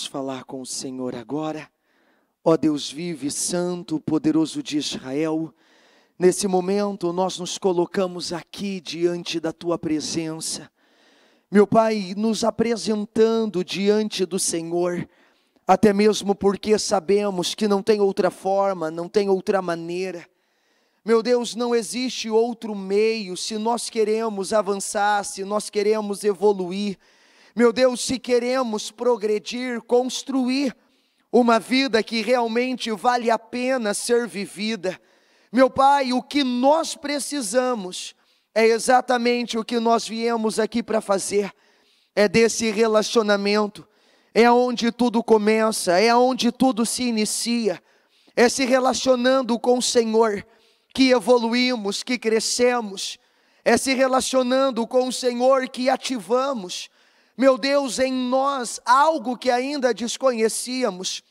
Vamos falar com o Senhor agora. Ó Deus vivo e santo, poderoso de Israel, nesse momento nós nos colocamos aqui diante da tua presença. Meu Pai, nos apresentando diante do Senhor, até mesmo porque sabemos que não tem outra forma, não tem outra maneira. Meu Deus, não existe outro meio se nós queremos avançar, se nós queremos evoluir meu Deus, se queremos progredir, construir uma vida que realmente vale a pena ser vivida, meu Pai, o que nós precisamos é exatamente o que nós viemos aqui para fazer, é desse relacionamento, é onde tudo começa, é onde tudo se inicia, é se relacionando com o Senhor que evoluímos, que crescemos, é se relacionando com o Senhor que ativamos meu Deus, em nós algo que ainda desconhecíamos,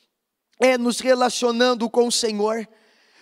é nos relacionando com o Senhor.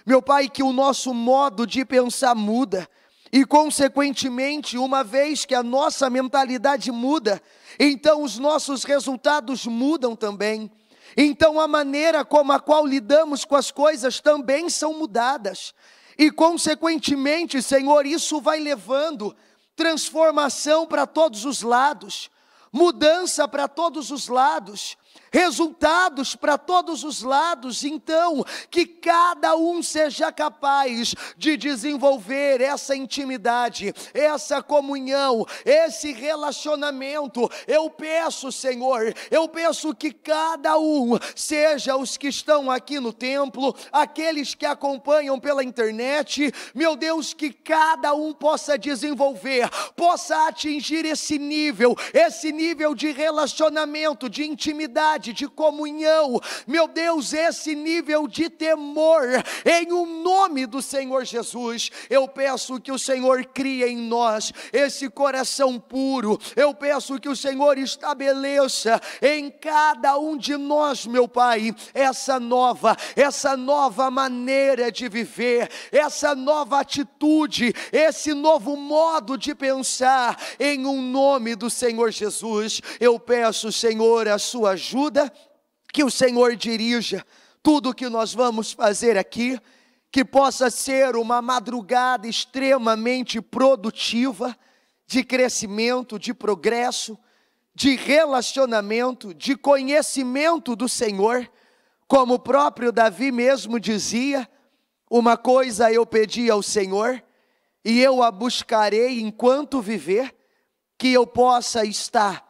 Meu Pai, que o nosso modo de pensar muda. E, consequentemente, uma vez que a nossa mentalidade muda, então os nossos resultados mudam também. Então a maneira como a qual lidamos com as coisas também são mudadas. E, consequentemente, Senhor, isso vai levando transformação para todos os lados mudança para todos os lados resultados para todos os lados. Então, que cada um seja capaz de desenvolver essa intimidade, essa comunhão, esse relacionamento. Eu peço, Senhor, eu peço que cada um, seja os que estão aqui no templo, aqueles que acompanham pela internet, meu Deus, que cada um possa desenvolver, possa atingir esse nível, esse nível de relacionamento, de intimidade intimidade, de comunhão, meu Deus, esse nível de temor, em o um nome do Senhor Jesus, eu peço que o Senhor crie em nós esse coração puro, eu peço que o Senhor estabeleça em cada um de nós, meu Pai, essa nova, essa nova maneira de viver, essa nova atitude, esse novo modo de pensar, em um nome do Senhor Jesus, eu peço, Senhor, a sua ajuda ajuda, que o Senhor dirija tudo o que nós vamos fazer aqui, que possa ser uma madrugada extremamente produtiva, de crescimento, de progresso, de relacionamento, de conhecimento do Senhor, como o próprio Davi mesmo dizia: uma coisa eu pedi ao Senhor, e eu a buscarei enquanto viver, que eu possa estar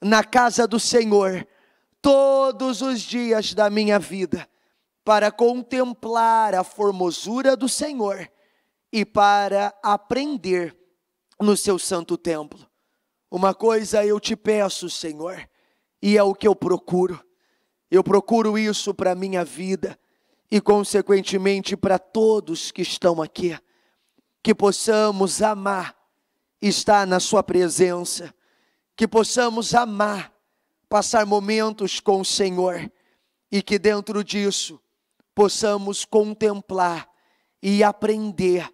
na casa do Senhor todos os dias da minha vida para contemplar a formosura do Senhor e para aprender no seu santo templo. Uma coisa eu te peço, Senhor, e é o que eu procuro. Eu procuro isso para a minha vida e, consequentemente, para todos que estão aqui. Que possamos amar estar na Sua presença, que possamos amar passar momentos com o Senhor e que dentro disso possamos contemplar e aprender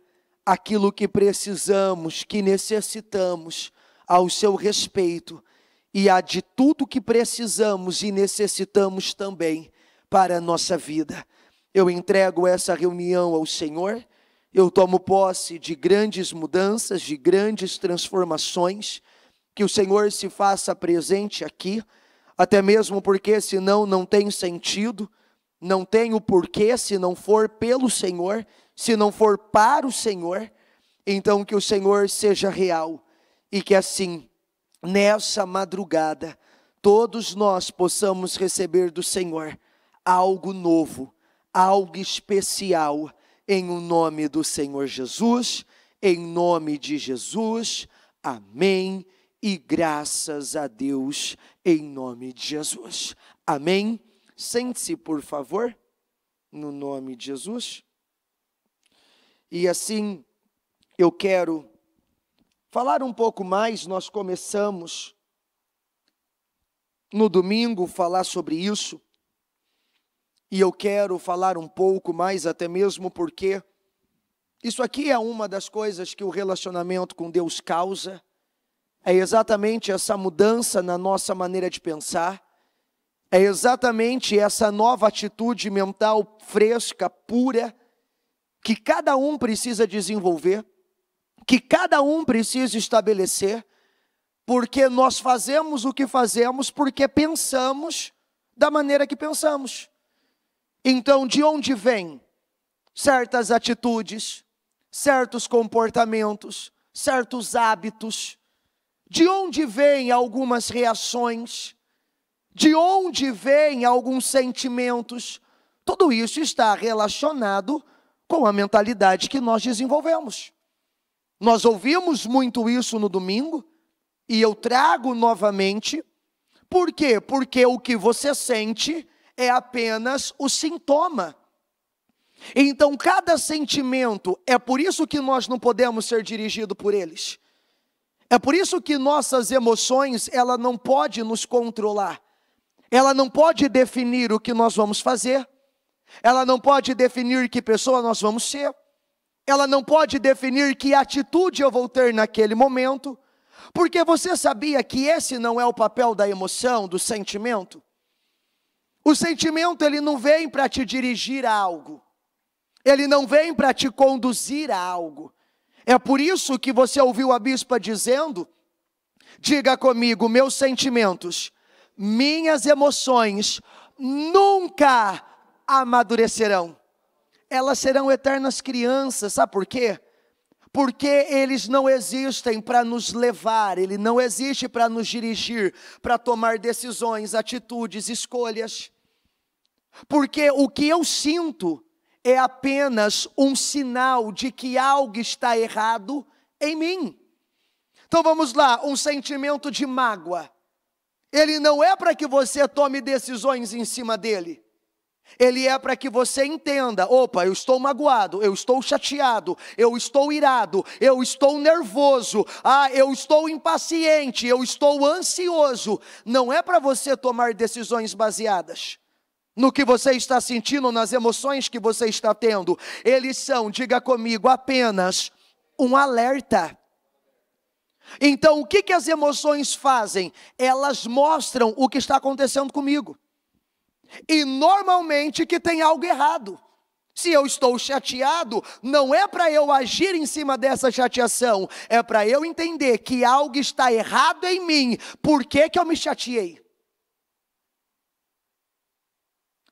aquilo que precisamos, que necessitamos ao seu respeito e a de tudo que precisamos e necessitamos também para a nossa vida. Eu entrego essa reunião ao Senhor, eu tomo posse de grandes mudanças, de grandes transformações, que o Senhor se faça presente aqui até mesmo porque senão não tem sentido, não tem o porquê se não for pelo Senhor, se não for para o Senhor. Então que o Senhor seja real e que assim, nessa madrugada, todos nós possamos receber do Senhor algo novo, algo especial, em o nome do Senhor Jesus, em nome de Jesus. Amém e graças a Deus em nome de Jesus. Amém? Sente-se, por favor, no nome de Jesus. E assim, eu quero falar um pouco mais. Nós começamos no domingo falar sobre isso. E eu quero falar um pouco mais, até mesmo porque isso aqui é uma das coisas que o relacionamento com Deus causa é exatamente essa mudança na nossa maneira de pensar, é exatamente essa nova atitude mental fresca, pura, que cada um precisa desenvolver, que cada um precisa estabelecer, porque nós fazemos o que fazemos porque pensamos da maneira que pensamos. Então, de onde vêm certas atitudes, certos comportamentos, certos hábitos, de onde vêm algumas reações? De onde vêm alguns sentimentos? Tudo isso está relacionado com a mentalidade que nós desenvolvemos. Nós ouvimos muito isso no domingo e eu trago novamente. Por quê? Porque o que você sente é apenas o sintoma. Então, cada sentimento, é por isso que nós não podemos ser dirigidos por eles. É por isso que nossas emoções, ela não pode nos controlar. Ela não pode definir o que nós vamos fazer. Ela não pode definir que pessoa nós vamos ser. Ela não pode definir que atitude eu vou ter naquele momento. Porque você sabia que esse não é o papel da emoção, do sentimento? O sentimento ele não vem para te dirigir a algo. Ele não vem para te conduzir a algo. É por isso que você ouviu a bispa dizendo: diga comigo, meus sentimentos, minhas emoções nunca amadurecerão. Elas serão eternas crianças, sabe por quê? Porque eles não existem para nos levar, ele não existe para nos dirigir, para tomar decisões, atitudes, escolhas. Porque o que eu sinto é apenas um sinal de que algo está errado em mim. Então vamos lá, um sentimento de mágoa. Ele não é para que você tome decisões em cima dele. Ele é para que você entenda: opa, eu estou magoado, eu estou chateado, eu estou irado, eu estou nervoso, ah, eu estou impaciente, eu estou ansioso. Não é para você tomar decisões baseadas no que você está sentindo, nas emoções que você está tendo. Eles são, diga comigo, apenas um alerta. Então, o que, que as emoções fazem? Elas mostram o que está acontecendo comigo. E normalmente que tem algo errado. Se eu estou chateado, não é para eu agir em cima dessa chateação, é para eu entender que algo está errado em mim. Por que, que eu me chateei?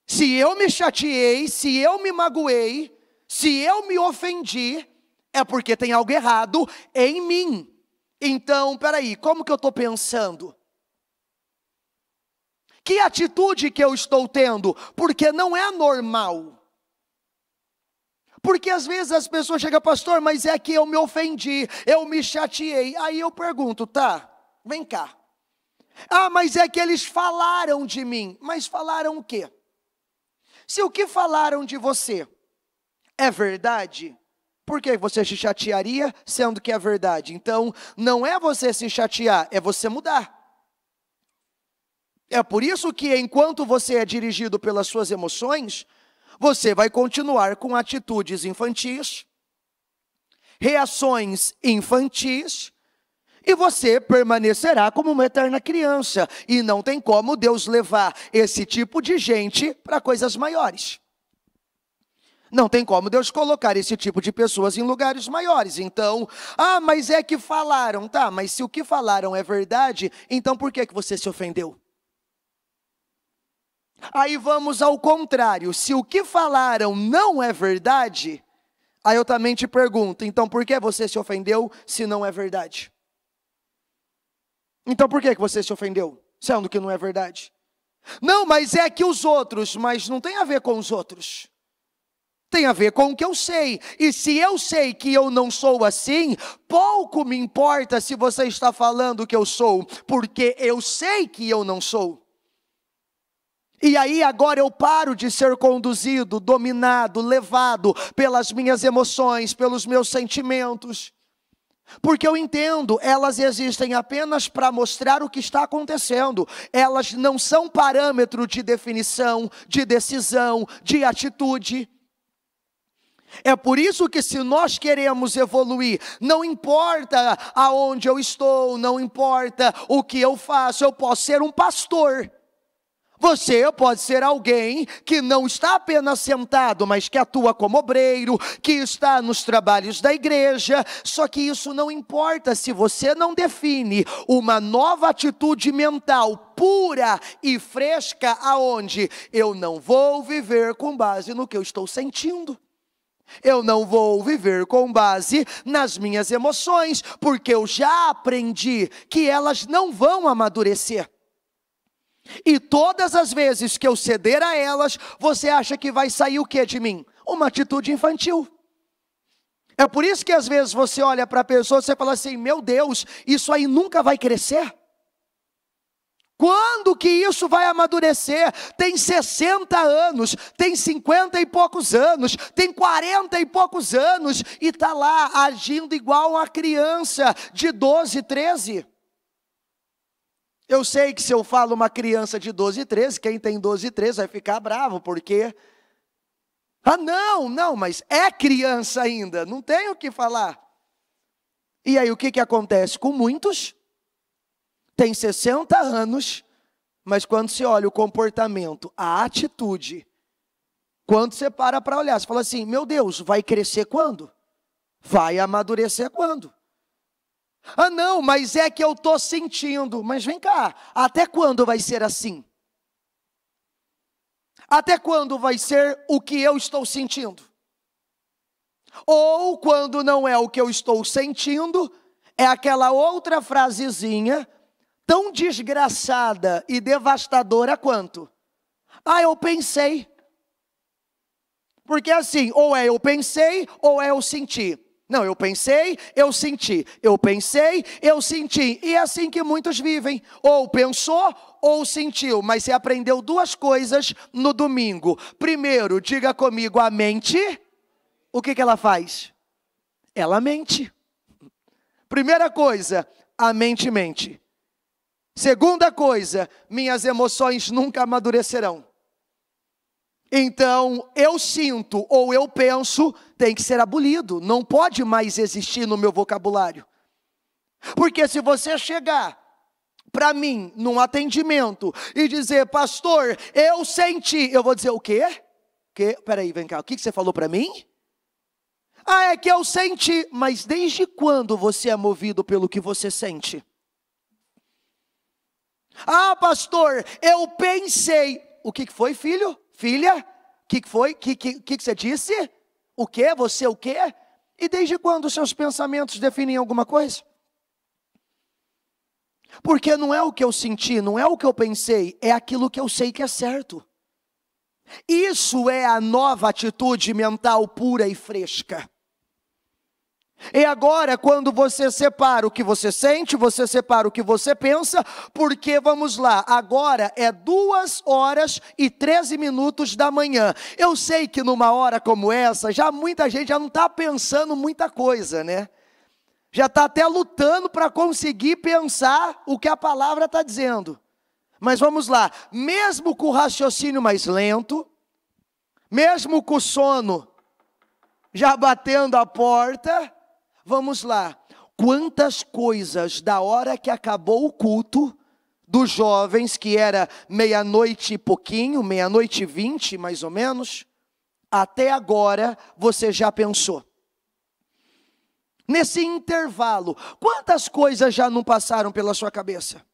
Se eu me chateei, se eu me magoei, se eu me ofendi, é porque tem algo errado em mim. Então, peraí, como que eu estou pensando? Que atitude que eu estou tendo? Porque não é normal. Porque às vezes as pessoas chegam, pastor, mas é que eu me ofendi, eu me chateei. Aí eu pergunto, tá, vem cá. Ah, mas é que eles falaram de mim. Mas falaram o quê? Se o que falaram de você é verdade, por que você se chatearia sendo que é verdade? Então, não é você se chatear, é você mudar. É por isso que, enquanto você é dirigido pelas suas emoções, você vai continuar com atitudes infantis, reações infantis, e você permanecerá como uma eterna criança. E não tem como Deus levar esse tipo de gente para coisas maiores. Não tem como Deus colocar esse tipo de pessoas em lugares maiores. Então, ah, mas é que falaram, tá? Mas se o que falaram é verdade, então por que que você se ofendeu? Aí vamos ao contrário. Se o que falaram não é verdade, aí eu também te pergunto, então por que você se ofendeu se não é verdade? Então por que você se ofendeu? Sendo que não é verdade. Não, mas é que os outros, mas não tem a ver com os outros. Tem a ver com o que eu sei. E se eu sei que eu não sou assim, pouco me importa se você está falando que eu sou, porque eu sei que eu não sou. E aí agora eu paro de ser conduzido, dominado, levado pelas minhas emoções, pelos meus sentimentos. Porque eu entendo, elas existem apenas para mostrar o que está acontecendo. Elas não são parâmetro de definição, de decisão, de atitude. É por isso que, se nós queremos evoluir, não importa aonde eu estou, não importa o que eu faço, eu posso ser um pastor. Você pode ser alguém que não está apenas sentado, mas que atua como obreiro, que está nos trabalhos da igreja. Só que isso não importa se você não define uma nova atitude mental pura e fresca aonde eu não vou viver com base no que eu estou sentindo. Eu não vou viver com base nas minhas emoções, porque eu já aprendi que elas não vão amadurecer. E todas as vezes que eu ceder a elas, você acha que vai sair o que de mim? Uma atitude infantil. É por isso que às vezes você olha para a pessoa e você fala assim: meu Deus, isso aí nunca vai crescer. Quando que isso vai amadurecer? Tem 60 anos, tem 50 e poucos anos, tem 40 e poucos anos e está lá agindo igual uma criança de 12, 13. Eu sei que se eu falo uma criança de 12, 13, quem tem 12, 13 vai ficar bravo, porque. Ah, não, não, mas é criança ainda, não tem o que falar. E aí o que, que acontece com muitos? Tem 60 anos, mas quando você olha o comportamento, a atitude, quando você para para olhar, você fala assim: meu Deus, vai crescer quando? Vai amadurecer quando? Ah, não, mas é que eu estou sentindo. Mas vem cá, até quando vai ser assim? Até quando vai ser o que eu estou sentindo? Ou quando não é o que eu estou sentindo, é aquela outra frasezinha, tão desgraçada e devastadora quanto. Ah, eu pensei. Porque assim, ou é eu pensei, ou é eu senti. Não, eu pensei, eu senti. Eu pensei, eu senti. E é assim que muitos vivem. Ou pensou ou sentiu, mas você aprendeu duas coisas no domingo. Primeiro, diga comigo, a mente, o que, que ela faz? Ela mente. Primeira coisa, a mente mente. Segunda coisa, minhas emoções nunca amadurecerão. Então, eu sinto ou eu penso tem que ser abolido, não pode mais existir no meu vocabulário. Porque se você chegar para mim num atendimento e dizer, pastor, eu senti, eu vou dizer o quê? Que, peraí, vem cá, o que, que você falou para mim? Ah, é que eu senti, mas desde quando você é movido pelo que você sente? Ah, pastor, eu pensei. O que foi, filho? filha, o que foi? O que, que, que você disse? O que? Você o que? E desde quando seus pensamentos definem alguma coisa? Porque não é o que eu senti, não é o que eu pensei, é aquilo que eu sei que é certo. Isso é a nova atitude mental pura e fresca. E agora, quando você separa o que você sente, você separa o que você pensa, porque vamos lá, agora é duas horas e 13 minutos da manhã. Eu sei que numa hora como essa, já muita gente já não está pensando muita coisa, né? Já está até lutando para conseguir pensar o que a palavra está dizendo. Mas vamos lá, mesmo com o raciocínio mais lento, mesmo com o sono já batendo a porta, Vamos lá. Quantas coisas da hora que acabou o culto dos jovens, que era meia-noite e pouquinho, meia-noite e vinte, mais ou menos, até agora você já pensou. Nesse intervalo, quantas coisas já não passaram pela sua cabeça?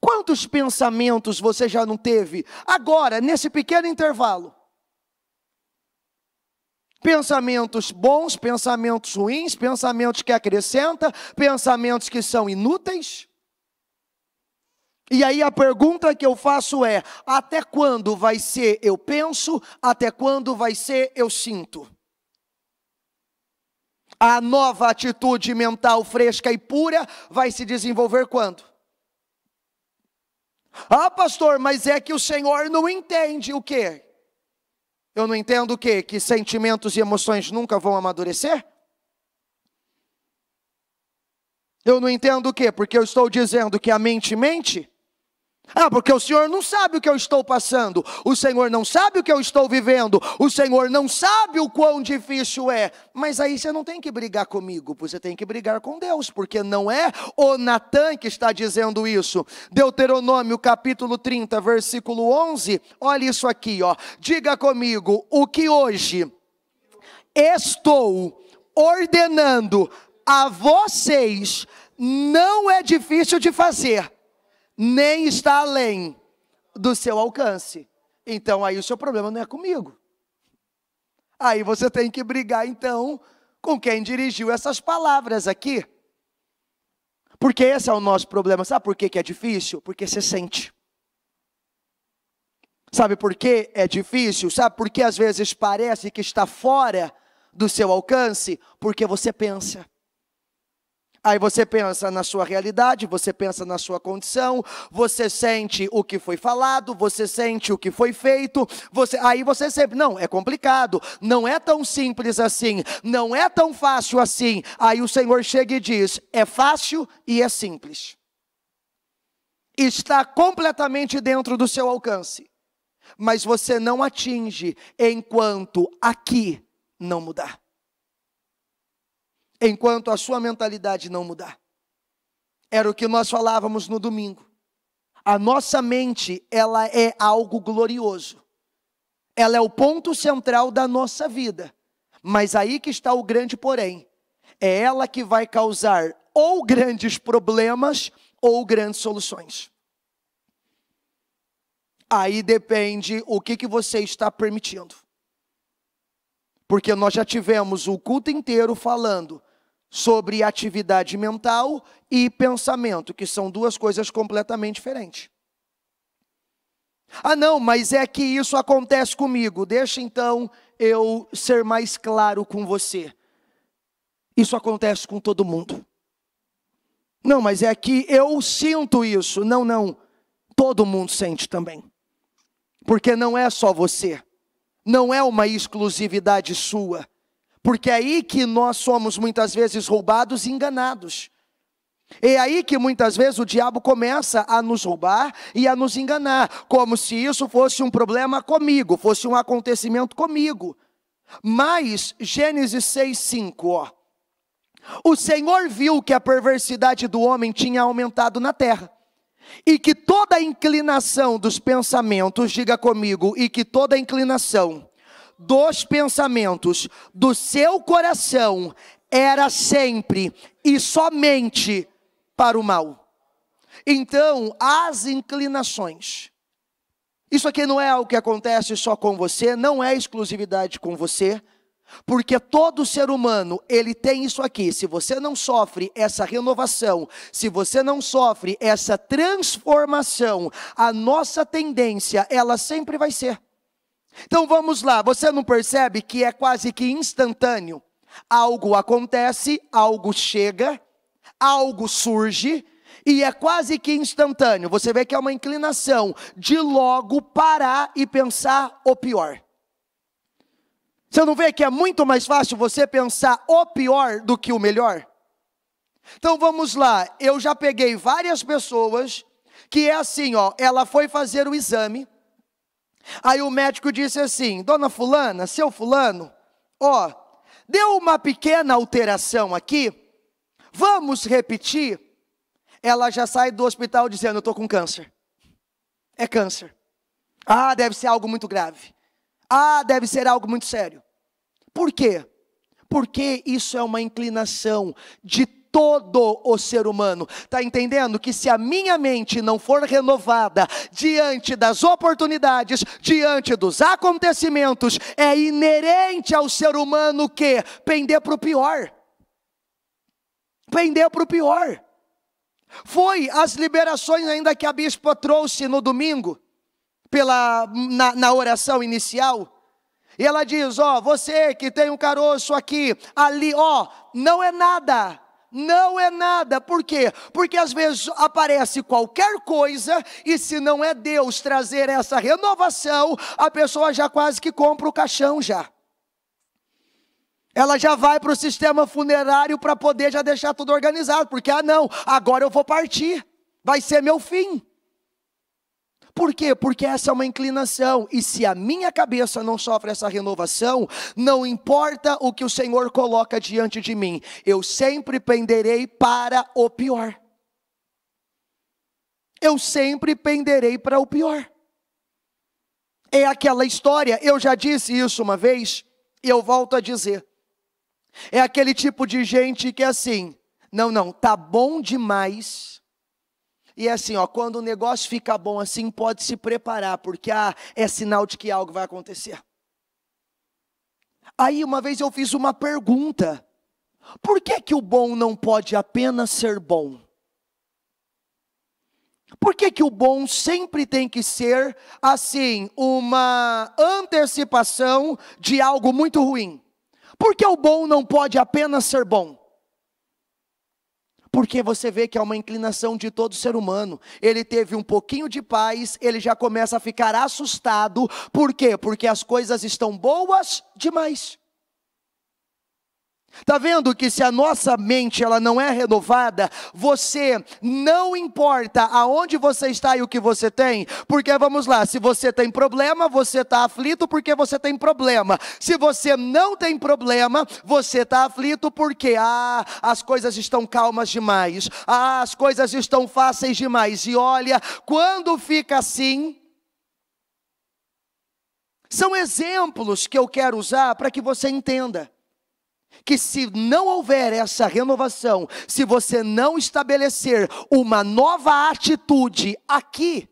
Quantos pensamentos você já não teve agora, nesse pequeno intervalo? pensamentos bons, pensamentos ruins, pensamentos que acrescenta, pensamentos que são inúteis. E aí a pergunta que eu faço é: até quando vai ser eu penso? Até quando vai ser eu sinto? A nova atitude mental fresca e pura vai se desenvolver quando? Ah, pastor, mas é que o Senhor não entende o quê? Eu não entendo o quê? Que sentimentos e emoções nunca vão amadurecer? Eu não entendo o quê? Porque eu estou dizendo que a mente mente ah, porque o Senhor não sabe o que eu estou passando, o Senhor não sabe o que eu estou vivendo, o Senhor não sabe o quão difícil é. Mas aí você não tem que brigar comigo, você tem que brigar com Deus, porque não é o Natan que está dizendo isso. Deuteronômio capítulo 30, versículo 11, olha isso aqui, ó. Diga comigo, o que hoje estou ordenando a vocês não é difícil de fazer nem está além do seu alcance. Então aí o seu problema não é comigo. Aí você tem que brigar então com quem dirigiu essas palavras aqui. Porque esse é o nosso problema. Sabe por que, que é difícil? Porque você sente. Sabe por que é difícil? Sabe por que às vezes parece que está fora do seu alcance? Porque você pensa. Aí você pensa na sua realidade, você pensa na sua condição, você sente o que foi falado, você sente o que foi feito, você, aí você sempre, não, é complicado, não é tão simples assim, não é tão fácil assim. Aí o Senhor chega e diz: é fácil e é simples. Está completamente dentro do seu alcance, mas você não atinge enquanto aqui não mudar enquanto a sua mentalidade não mudar. Era o que nós falávamos no domingo. A nossa mente, ela é algo glorioso. Ela é o ponto central da nossa vida. Mas aí que está o grande porém. É ela que vai causar ou grandes problemas ou grandes soluções. Aí depende o que, que você está permitindo. Porque nós já tivemos o culto inteiro falando sobre atividade mental e pensamento, que são duas coisas completamente diferentes. Ah, não, mas é que isso acontece comigo. Deixa então eu ser mais claro com você. Isso acontece com todo mundo. Não, mas é que eu sinto isso. Não, não. Todo mundo sente também. Porque não é só você. Não é uma exclusividade sua porque é aí que nós somos muitas vezes roubados e enganados. É aí que muitas vezes o diabo começa a nos roubar e a nos enganar, como se isso fosse um problema comigo, fosse um acontecimento comigo. Mas Gênesis 6:5, ó. O Senhor viu que a perversidade do homem tinha aumentado na terra, e que toda a inclinação dos pensamentos, diga comigo, e que toda a inclinação dos pensamentos do seu coração era sempre e somente para o mal. Então, as inclinações. Isso aqui não é algo que acontece só com você, não é exclusividade com você, porque todo ser humano, ele tem isso aqui. Se você não sofre essa renovação, se você não sofre essa transformação, a nossa tendência, ela sempre vai ser então vamos lá, você não percebe que é quase que instantâneo? Algo acontece, algo chega, algo surge, e é quase que instantâneo. Você vê que é uma inclinação de logo parar e pensar o pior. Você não vê que é muito mais fácil você pensar o pior do que o melhor? Então vamos lá, eu já peguei várias pessoas que é assim, ó, ela foi fazer o exame, Aí o médico disse assim: Dona Fulana, seu Fulano, ó, deu uma pequena alteração aqui, vamos repetir. Ela já sai do hospital dizendo: Eu estou com câncer. É câncer. Ah, deve ser algo muito grave. Ah, deve ser algo muito sério. Por quê? Porque isso é uma inclinação de todo o ser humano. Está entendendo que se a minha mente não for renovada diante das oportunidades, diante dos acontecimentos, é inerente ao ser humano que pender para o pior. Pender para o pior. Foi as liberações ainda que a bispa trouxe no domingo, pela, na, na oração inicial. E ela diz: Ó, oh, você que tem um caroço aqui, ali, ó, oh, não é nada, não é nada. Por quê? Porque às vezes aparece qualquer coisa e se não é Deus trazer essa renovação, a pessoa já quase que compra o caixão já. Ela já vai para o sistema funerário para poder já deixar tudo organizado, porque ah não, agora eu vou partir, vai ser meu fim. Por quê? Porque essa é uma inclinação. E se a minha cabeça não sofre essa renovação, não importa o que o Senhor coloca diante de mim, eu sempre penderei para o pior. Eu sempre penderei para o pior. É aquela história, eu já disse isso uma vez, e eu volto a dizer. É aquele tipo de gente que é assim, não, não, tá bom demais e é assim, ó, quando o negócio fica bom assim, pode se preparar, porque ah, é sinal de que algo vai acontecer. Aí uma vez eu fiz uma pergunta: por que que o bom não pode apenas ser bom? Por que, que o bom sempre tem que ser assim, uma antecipação de algo muito ruim? Por que o bom não pode apenas ser bom? Porque você vê que é uma inclinação de todo ser humano. Ele teve um pouquinho de paz, ele já começa a ficar assustado. Por quê? Porque as coisas estão boas demais. Tá vendo que se a nossa mente ela não é renovada, você não importa aonde você está e o que você tem, porque vamos lá, se você tem problema, você está aflito porque você tem problema. Se você não tem problema, você está aflito porque ah, as coisas estão calmas demais, ah, as coisas estão fáceis demais. E olha, quando fica assim, são exemplos que eu quero usar para que você entenda que se não houver essa renovação, se você não estabelecer uma nova atitude aqui,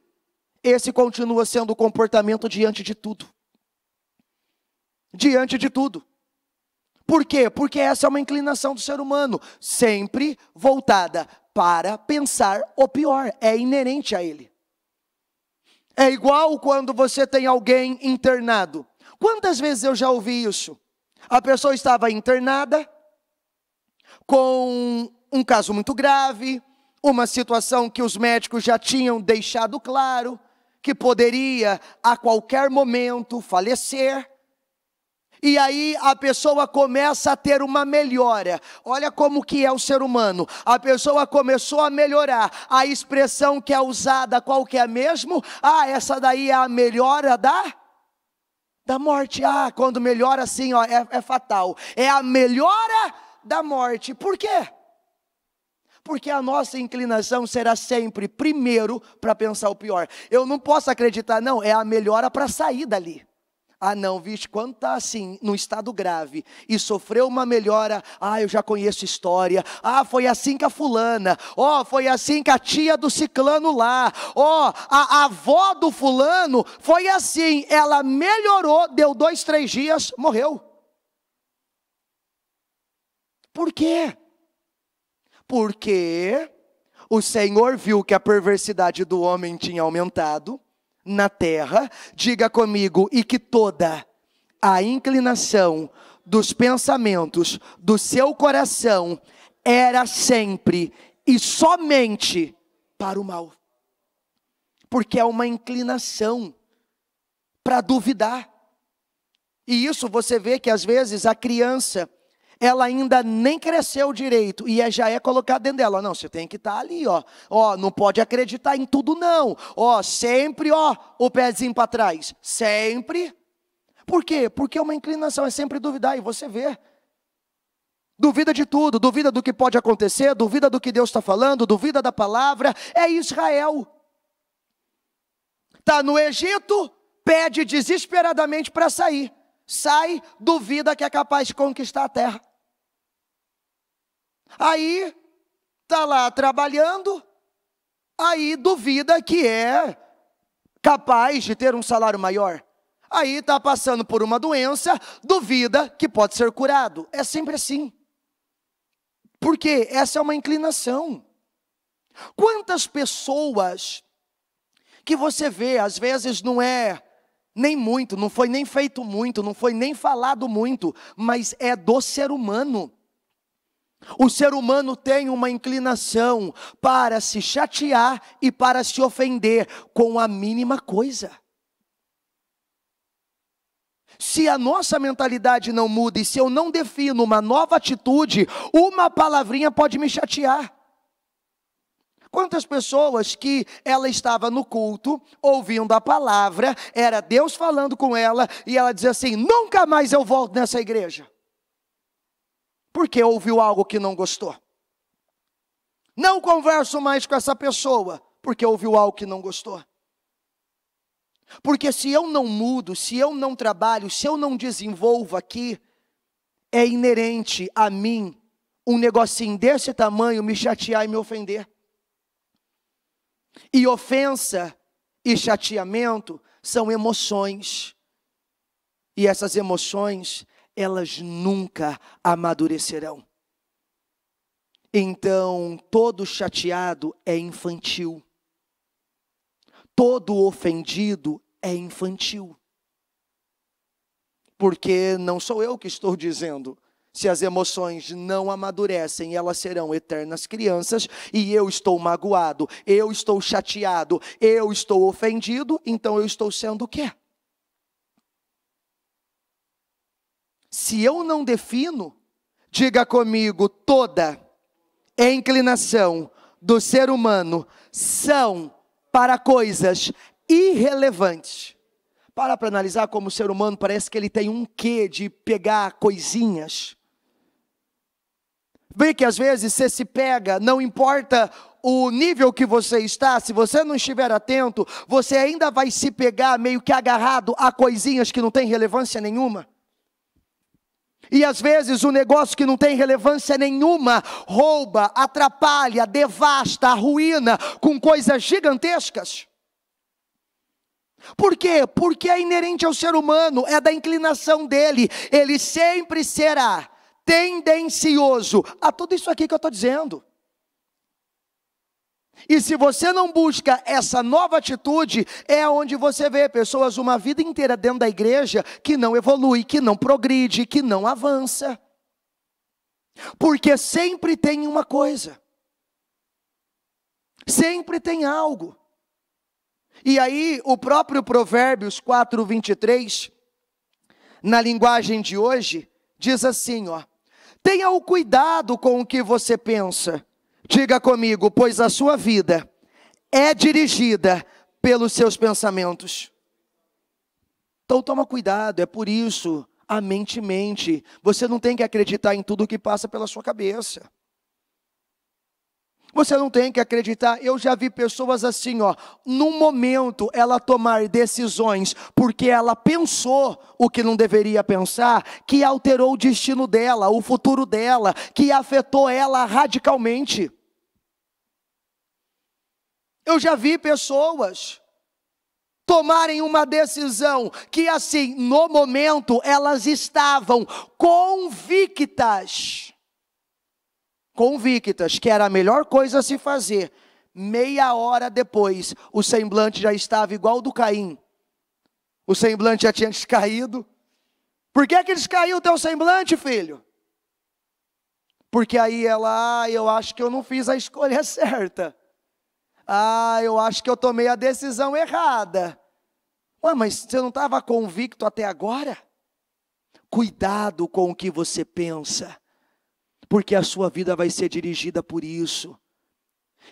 esse continua sendo o comportamento diante de tudo. Diante de tudo. Por quê? Porque essa é uma inclinação do ser humano, sempre voltada para pensar o pior, é inerente a ele. É igual quando você tem alguém internado. Quantas vezes eu já ouvi isso? A pessoa estava internada com um caso muito grave, uma situação que os médicos já tinham deixado claro que poderia a qualquer momento falecer. E aí a pessoa começa a ter uma melhora. Olha como que é o ser humano. A pessoa começou a melhorar. A expressão que é usada qual que é mesmo? Ah, essa daí é a melhora da da morte. Ah, quando melhora assim, ó, é, é fatal. É a melhora da morte. Por quê? Porque a nossa inclinação será sempre, primeiro, para pensar o pior. Eu não posso acreditar, não, é a melhora para sair dali. Ah, não, vixe, quando está assim, num estado grave e sofreu uma melhora, ah, eu já conheço história. Ah, foi assim que a fulana, ó, oh, foi assim que a tia do ciclano lá, ó, oh, a, a avó do fulano foi assim, ela melhorou, deu dois, três dias, morreu. Por quê? Porque o Senhor viu que a perversidade do homem tinha aumentado, na terra, diga comigo, e que toda a inclinação dos pensamentos do seu coração era sempre e somente para o mal. Porque é uma inclinação para duvidar. E isso você vê que às vezes a criança ela ainda nem cresceu direito e é, já é colocada dentro dela. Não, você tem que estar tá ali, ó. Ó, não pode acreditar em tudo não. Ó, sempre, ó, o pezinho para trás. Sempre. Por quê? Porque é uma inclinação é sempre duvidar e você vê. Duvida de tudo, duvida do que pode acontecer, duvida do que Deus está falando, duvida da palavra. É Israel. Tá no Egito, pede desesperadamente para sair sai duvida que é capaz de conquistar a terra. Aí tá lá trabalhando, aí duvida que é capaz de ter um salário maior. Aí tá passando por uma doença, duvida que pode ser curado. É sempre assim. Porque essa é uma inclinação. Quantas pessoas que você vê, às vezes não é nem muito, não foi nem feito muito, não foi nem falado muito, mas é do ser humano. O ser humano tem uma inclinação para se chatear e para se ofender com a mínima coisa. Se a nossa mentalidade não muda e se eu não defino uma nova atitude, uma palavrinha pode me chatear. Quantas pessoas que ela estava no culto, ouvindo a palavra, era Deus falando com ela, e ela dizia assim: nunca mais eu volto nessa igreja. Porque ouviu algo que não gostou. Não converso mais com essa pessoa, porque ouviu algo que não gostou. Porque se eu não mudo, se eu não trabalho, se eu não desenvolvo aqui, é inerente a mim um negocinho desse tamanho me chatear e me ofender. E ofensa e chateamento são emoções. E essas emoções, elas nunca amadurecerão. Então, todo chateado é infantil. Todo ofendido é infantil. Porque não sou eu que estou dizendo, se as emoções não amadurecem, elas serão eternas crianças, e eu estou magoado, eu estou chateado, eu estou ofendido, então eu estou sendo o quê? Se eu não defino, diga comigo, toda inclinação do ser humano são para coisas irrelevantes. Para para analisar como o ser humano parece que ele tem um quê de pegar coisinhas Vê que às vezes você se pega, não importa o nível que você está, se você não estiver atento, você ainda vai se pegar meio que agarrado a coisinhas que não têm relevância nenhuma. E às vezes o negócio que não tem relevância nenhuma rouba, atrapalha, devasta, arruína com coisas gigantescas. Por quê? Porque é inerente ao ser humano, é da inclinação dele, ele sempre será tendencioso a tudo isso aqui que eu estou dizendo. E se você não busca essa nova atitude, é onde você vê pessoas uma vida inteira dentro da igreja que não evolui, que não progride, que não avança. Porque sempre tem uma coisa. Sempre tem algo. E aí o próprio Provérbios 23, na linguagem de hoje diz assim, ó: Tenha o cuidado com o que você pensa. Diga comigo, pois a sua vida é dirigida pelos seus pensamentos. Então toma cuidado, é por isso a mente mente. Você não tem que acreditar em tudo que passa pela sua cabeça. Você não tem que acreditar. Eu já vi pessoas assim, ó, num momento ela tomar decisões porque ela pensou o que não deveria pensar, que alterou o destino dela, o futuro dela, que afetou ela radicalmente. Eu já vi pessoas tomarem uma decisão que assim, no momento, elas estavam convictas convictas que era a melhor coisa a se fazer, meia hora depois, o semblante já estava igual ao do Caim. O semblante já tinha descaído. Por que, que descaiu o teu semblante, filho? Porque aí ela, ah, eu acho que eu não fiz a escolha certa. Ah, eu acho que eu tomei a decisão errada. Ué, mas você não estava convicto até agora? Cuidado com o que você pensa porque a sua vida vai ser dirigida por isso.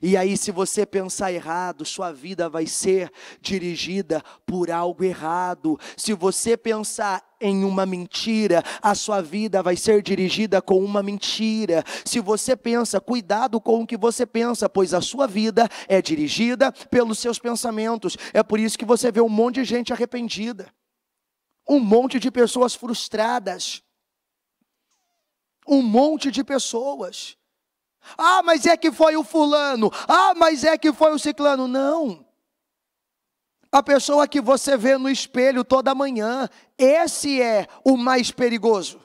E aí, se você pensar errado, sua vida vai ser dirigida por algo errado. Se você pensar em uma mentira, a sua vida vai ser dirigida com uma mentira. Se você pensa, cuidado com o que você pensa, pois a sua vida é dirigida pelos seus pensamentos. É por isso que você vê um monte de gente arrependida, um monte de pessoas frustradas um monte de pessoas. Ah, mas é que foi o fulano. Ah, mas é que foi o ciclano. Não. A pessoa que você vê no espelho toda manhã, esse é o mais perigoso.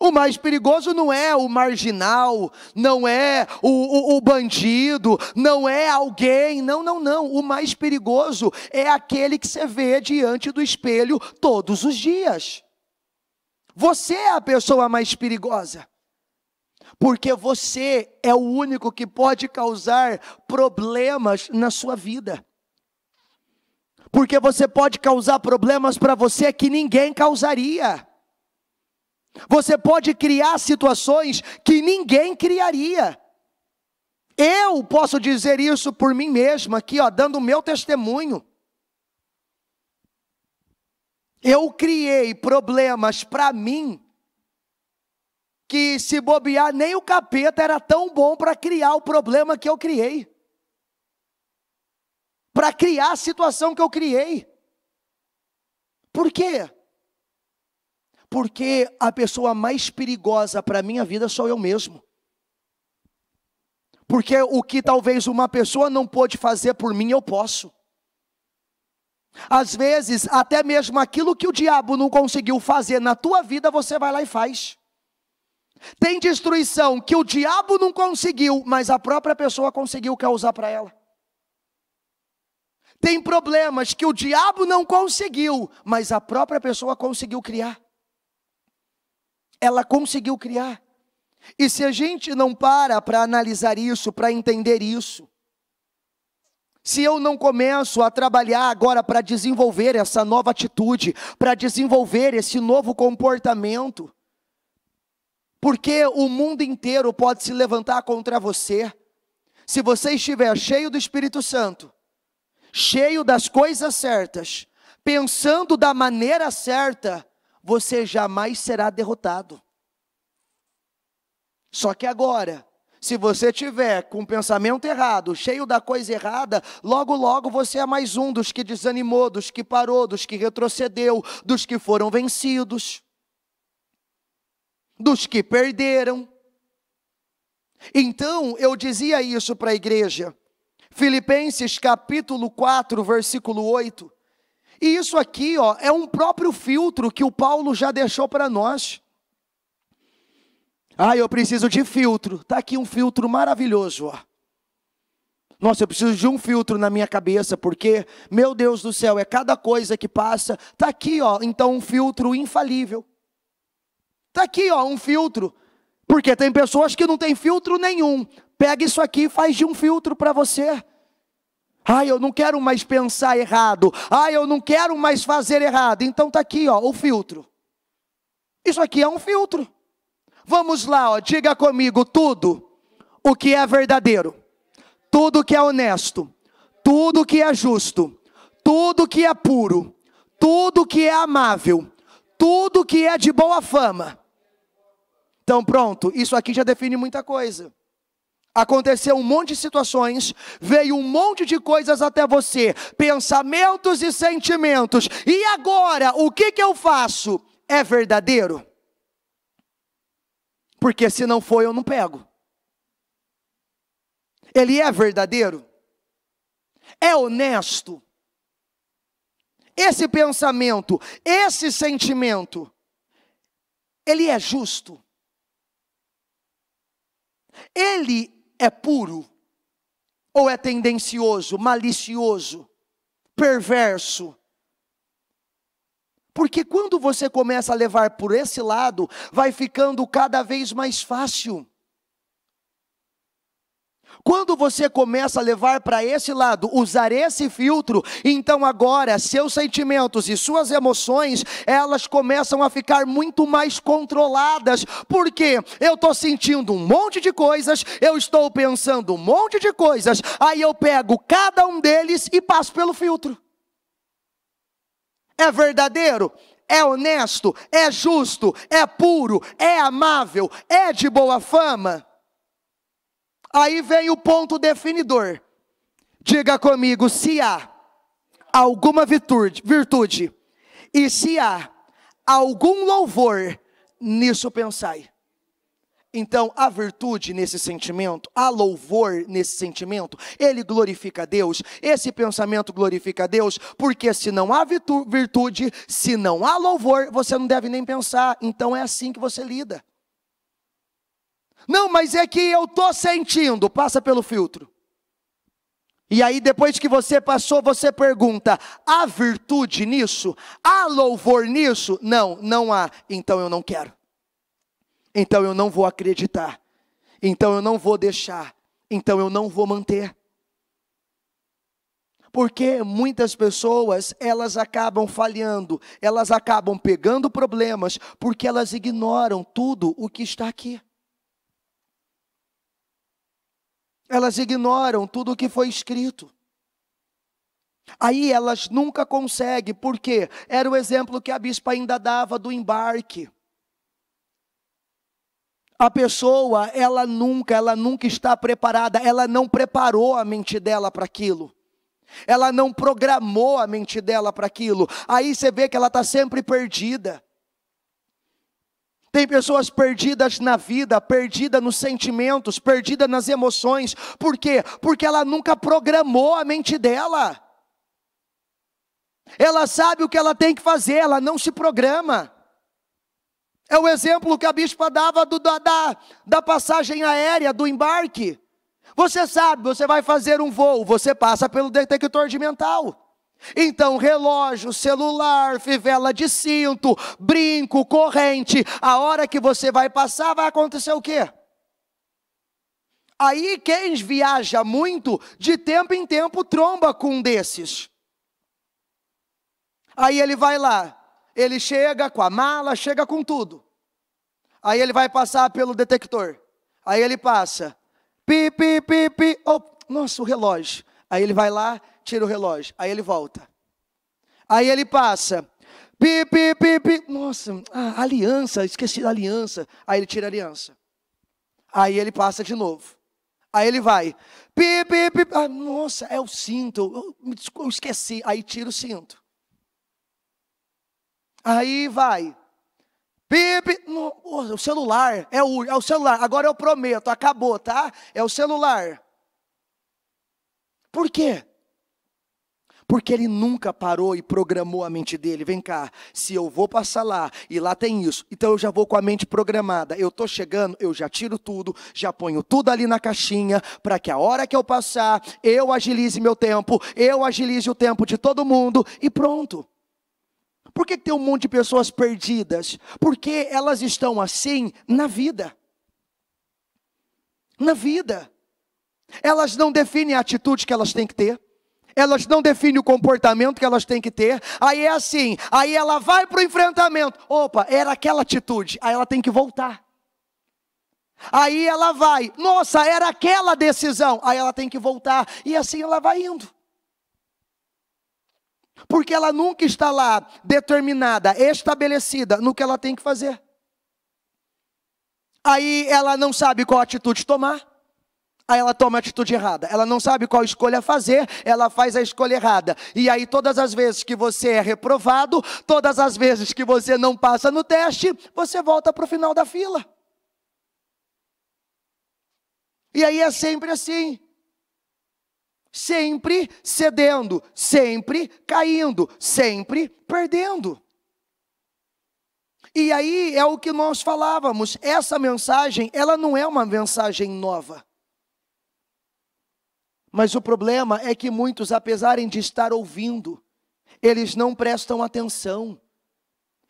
O mais perigoso não é o marginal, não é o, o, o, bandido, não é alguém, não, não, não. O mais perigoso é aquele que você vê diante do espelho todos os dias. Você é a pessoa mais perigosa. Porque você é o único que pode causar problemas na sua vida. Porque você pode causar problemas para você que ninguém causaria. Você pode criar situações que ninguém criaria. Eu posso dizer isso por mim mesmo aqui, ó, dando o meu testemunho. Eu criei problemas para mim que se bobear nem o capeta era tão bom para criar o problema que eu criei. Para criar a situação que eu criei. Por quê? Porque a pessoa mais perigosa para a minha vida sou eu mesmo. Porque o que talvez uma pessoa não pôde fazer por mim, eu posso. Às vezes, até mesmo aquilo que o diabo não conseguiu fazer na tua vida, você vai lá e faz. Tem destruição que o diabo não conseguiu, mas a própria pessoa conseguiu causar para ela. Tem problemas que o diabo não conseguiu, mas a própria pessoa conseguiu criar. Ela conseguiu criar. E se a gente não para para analisar isso, para entender isso, se eu não começo a trabalhar agora para desenvolver essa nova atitude, para desenvolver esse novo comportamento, porque o mundo inteiro pode se levantar contra você, se você estiver cheio do Espírito Santo, cheio das coisas certas, pensando da maneira certa, você jamais será derrotado. Só que agora, se você tiver com o pensamento errado, cheio da coisa errada, logo logo você é mais um dos que desanimou, dos que parou, dos que retrocedeu, dos que foram vencidos, dos que perderam. Então, eu dizia isso para a igreja. Filipenses capítulo 4, versículo 8. E isso aqui, ó, é um próprio filtro que o Paulo já deixou para nós. Ah, eu preciso de filtro. Tá aqui um filtro maravilhoso, ó. Nossa, eu preciso de um filtro na minha cabeça, porque, meu Deus do céu, é cada coisa que passa. Tá aqui, ó, então um filtro infalível. Tá aqui, ó, um filtro. Porque tem pessoas que não têm filtro nenhum. Pega isso aqui e faz de um filtro para você. Ah, eu não quero mais pensar errado. Ah, eu não quero mais fazer errado. Então tá aqui, ó, o filtro. Isso aqui é um filtro. Vamos lá, ó, diga comigo tudo o que é verdadeiro, tudo que é honesto, tudo que é justo, tudo que é puro, tudo que é amável, tudo que é de boa fama. Então, pronto, isso aqui já define muita coisa. Aconteceu um monte de situações, veio um monte de coisas até você, pensamentos e sentimentos. E agora, o que, que eu faço? É verdadeiro? Porque se não for, eu não pego. Ele é verdadeiro? É honesto? Esse pensamento, esse sentimento, ele é justo? Ele é puro? Ou é tendencioso, malicioso, perverso? Porque quando você começa a levar por esse lado, vai ficando cada vez mais fácil. Quando você começa a levar para esse lado, usar esse filtro, então agora seus sentimentos e suas emoções, elas começam a ficar muito mais controladas, porque eu estou sentindo um monte de coisas, eu estou pensando um monte de coisas, aí eu pego cada um deles e passo pelo filtro é verdadeiro, é honesto, é justo, é puro, é amável, é de boa fama. Aí vem o ponto definidor. Diga comigo, se há alguma virtude, virtude e se há algum louvor, nisso pensai. Então, há virtude nesse sentimento, há louvor nesse sentimento, ele glorifica a Deus, esse pensamento glorifica a Deus, porque se não há virtude, se não há louvor, você não deve nem pensar, então é assim que você lida. Não, mas é que eu estou sentindo, passa pelo filtro. E aí, depois que você passou, você pergunta: há virtude nisso? Há louvor nisso? Não, não há, então eu não quero então eu não vou acreditar, então eu não vou deixar, então eu não vou manter. Porque muitas pessoas, elas acabam falhando, elas acabam pegando problemas, porque elas ignoram tudo o que está aqui. Elas ignoram tudo o que foi escrito. Aí elas nunca conseguem, porque era o exemplo que a bispa ainda dava do embarque a pessoa, ela nunca, ela nunca está preparada, ela não preparou a mente dela para aquilo. Ela não programou a mente dela para aquilo. Aí você vê que ela está sempre perdida. Tem pessoas perdidas na vida, perdida nos sentimentos, perdida nas emoções. Por quê? Porque ela nunca programou a mente dela. Ela sabe o que ela tem que fazer, ela não se programa. É o exemplo que a bispa dava do, da, da, da passagem aérea, do embarque. Você sabe, você vai fazer um voo, você passa pelo detector de mental. Então, relógio, celular, fivela de cinto, brinco, corrente, a hora que você vai passar, vai acontecer o quê? Aí quem viaja muito, de tempo em tempo tromba com um desses. Aí ele vai lá, ele chega com a mala, chega com tudo. Aí ele vai passar pelo detector. Aí ele passa. Pi, pi, pi, pi. Oh, nossa, o relógio. Aí ele vai lá, tira o relógio. Aí ele volta. Aí ele passa. Pi, pi, pi, pi. Nossa, ah, aliança, esqueci da aliança. Aí ele tira a aliança. Aí ele passa de novo. Aí ele vai. Pi, pi, pi. Ah, nossa, é o cinto. Eu, eu esqueci. Aí tira o cinto. Aí vai. Bip, o celular, é o, é o celular. Agora eu prometo, acabou, tá? É o celular. Por quê? Porque ele nunca parou e programou a mente dele. Vem cá, se eu vou passar lá e lá tem isso, então eu já vou com a mente programada. Eu tô chegando, eu já tiro tudo, já ponho tudo ali na caixinha, para que a hora que eu passar, eu agilize meu tempo, eu agilize o tempo de todo mundo e pronto. Por que tem um monte de pessoas perdidas? Porque elas estão assim na vida. Na vida. Elas não definem a atitude que elas têm que ter. Elas não definem o comportamento que elas têm que ter. Aí é assim, aí ela vai para o enfrentamento. Opa, era aquela atitude. Aí ela tem que voltar. Aí ela vai, nossa, era aquela decisão. Aí ela tem que voltar. E assim ela vai indo. Porque ela nunca está lá determinada, estabelecida no que ela tem que fazer. Aí ela não sabe qual atitude tomar. Aí ela toma a atitude errada. Ela não sabe qual escolha fazer, ela faz a escolha errada. E aí, todas as vezes que você é reprovado, todas as vezes que você não passa no teste, você volta para o final da fila. E aí é sempre assim sempre cedendo, sempre caindo, sempre perdendo. E aí é o que nós falávamos, essa mensagem, ela não é uma mensagem nova. Mas o problema é que muitos, apesar de estar ouvindo, eles não prestam atenção.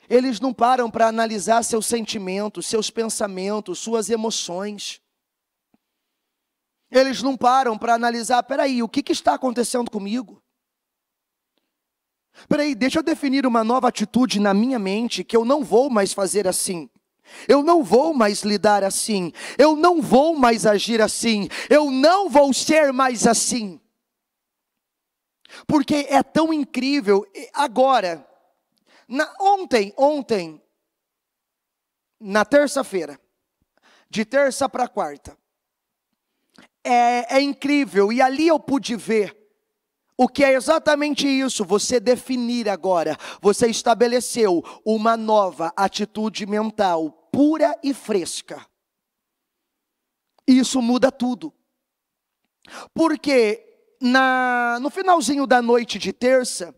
Eles não param para analisar seus sentimentos, seus pensamentos, suas emoções. Eles não param para analisar, peraí, o que, que está acontecendo comigo? Peraí, deixa eu definir uma nova atitude na minha mente que eu não vou mais fazer assim. Eu não vou mais lidar assim. Eu não vou mais agir assim. Eu não vou ser mais assim. Porque é tão incrível. Agora, na, ontem, ontem, na terça-feira, de terça para quarta, é, é incrível. E ali eu pude ver o que é exatamente isso, você definir agora, você estabeleceu uma nova atitude mental, pura e fresca. Isso muda tudo. Porque na, no finalzinho da noite de terça,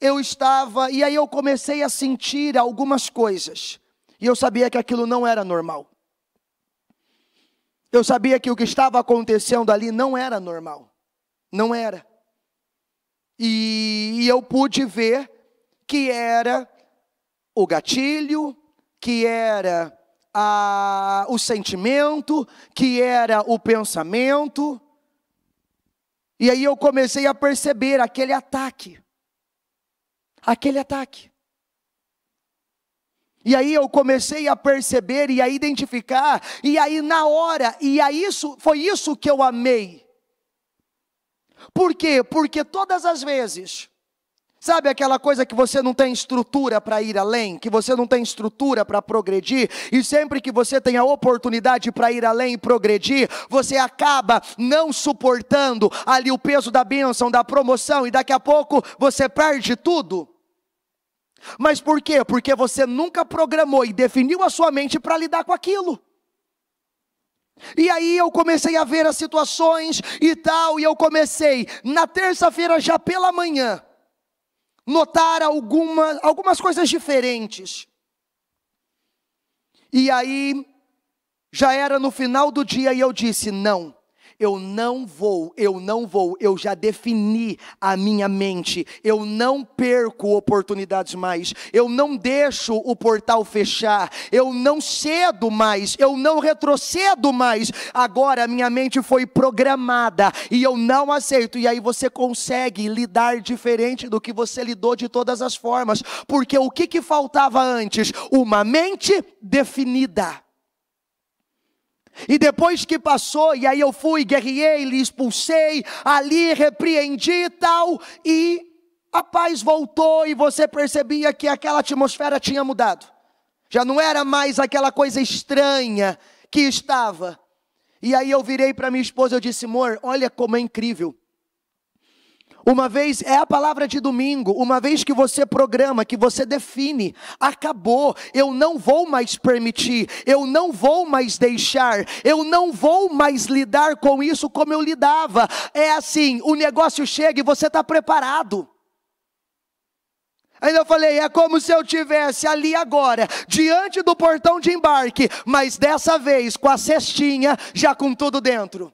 eu estava, e aí eu comecei a sentir algumas coisas, e eu sabia que aquilo não era normal. Eu sabia que o que estava acontecendo ali não era normal. Não era. E eu pude ver que era o gatilho, que era a, o sentimento, que era o pensamento. E aí eu comecei a perceber aquele ataque. Aquele ataque. E aí eu comecei a perceber e a identificar, e aí na hora, e aí isso foi isso que eu amei. Por quê? Porque todas as vezes, sabe aquela coisa que você não tem estrutura para ir além, que você não tem estrutura para progredir, e sempre que você tem a oportunidade para ir além e progredir, você acaba não suportando ali o peso da bênção, da promoção, e daqui a pouco você perde tudo. Mas por quê? Porque você nunca programou e definiu a sua mente para lidar com aquilo. E aí eu comecei a ver as situações e tal, e eu comecei na terça-feira já pela manhã notar alguma, algumas coisas diferentes. E aí já era no final do dia e eu disse: "Não. Eu não vou, eu não vou, eu já defini a minha mente, eu não perco oportunidades mais, eu não deixo o portal fechar, eu não cedo mais, eu não retrocedo mais. Agora minha mente foi programada e eu não aceito. E aí você consegue lidar diferente do que você lidou de todas as formas, porque o que, que faltava antes? Uma mente definida. E depois que passou, e aí eu fui, guerriei, lhe expulsei, ali repreendi e tal, e a paz voltou e você percebia que aquela atmosfera tinha mudado. Já não era mais aquela coisa estranha que estava. E aí eu virei para minha esposa e disse: "Amor, olha como é incrível. Uma vez é a palavra de domingo, uma vez que você programa, que você define, acabou, eu não vou mais permitir, eu não vou mais deixar, eu não vou mais lidar com isso como eu lidava. É assim, o negócio chega e você está preparado. Ainda eu falei, é como se eu tivesse ali agora, diante do portão de embarque, mas dessa vez com a cestinha já com tudo dentro.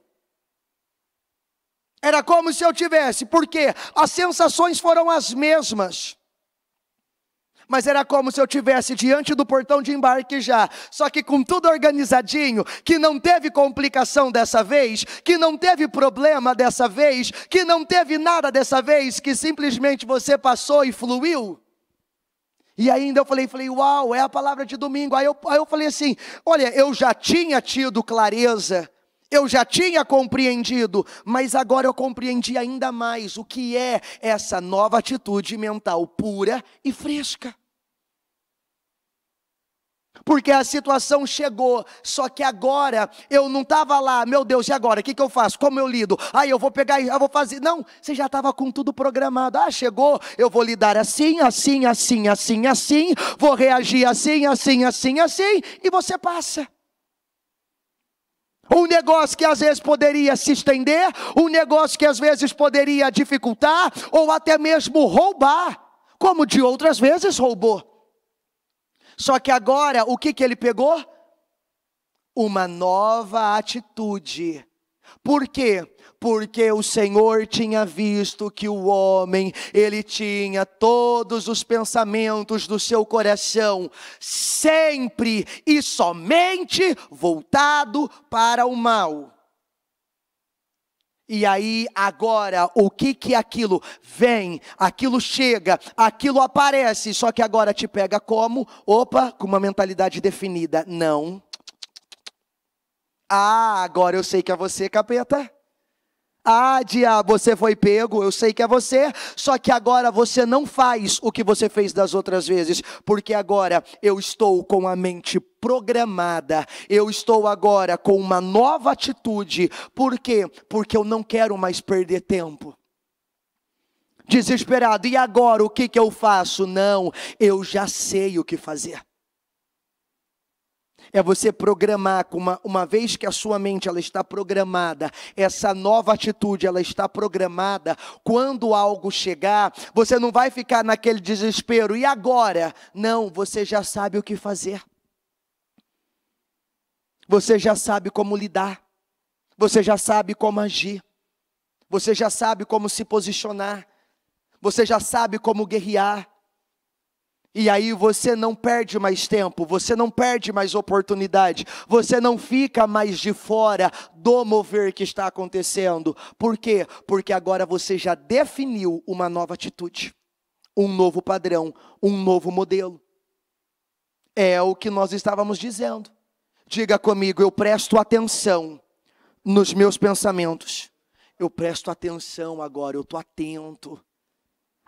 Era como se eu tivesse, porque as sensações foram as mesmas. Mas era como se eu tivesse diante do portão de embarque já, só que com tudo organizadinho, que não teve complicação dessa vez, que não teve problema dessa vez, que não teve nada dessa vez, que simplesmente você passou e fluiu. E ainda eu falei, falei, uau, é a palavra de domingo. Aí eu, aí eu falei assim: olha, eu já tinha tido clareza eu já tinha compreendido, mas agora eu compreendi ainda mais o que é essa nova atitude mental pura e fresca. Porque a situação chegou, só que agora eu não estava lá, meu Deus, e agora? O que, que eu faço? Como eu lido? Aí eu vou pegar e eu vou fazer. Não, você já estava com tudo programado. Ah, chegou, eu vou lidar assim, assim, assim, assim, assim, vou reagir assim, assim, assim, assim, e você passa. Um negócio que às vezes poderia se estender, um negócio que às vezes poderia dificultar ou até mesmo roubar, como de outras vezes roubou. Só que agora o que, que ele pegou? Uma nova atitude. Por quê? porque o Senhor tinha visto que o homem, ele tinha todos os pensamentos do seu coração sempre e somente voltado para o mal. E aí agora, o que que aquilo vem, aquilo chega, aquilo aparece, só que agora te pega como? Opa, com uma mentalidade definida. Não. Ah, agora eu sei que é você, capeta. Ah, diabo, você foi pego, eu sei que é você, só que agora você não faz o que você fez das outras vezes, porque agora eu estou com a mente programada, eu estou agora com uma nova atitude, por quê? Porque eu não quero mais perder tempo desesperado. E agora o que, que eu faço? Não, eu já sei o que fazer é você programar, uma, uma vez que a sua mente ela está programada, essa nova atitude ela está programada, quando algo chegar, você não vai ficar naquele desespero, e agora? Não, você já sabe o que fazer. Você já sabe como lidar. Você já sabe como agir. Você já sabe como se posicionar. Você já sabe como guerrear. E aí você não perde mais tempo, você não perde mais oportunidade, você não fica mais de fora do mover que está acontecendo. Por quê? Porque agora você já definiu uma nova atitude, um novo padrão, um novo modelo. É o que nós estávamos dizendo. Diga comigo, eu presto atenção nos meus pensamentos. Eu presto atenção agora, eu estou atento.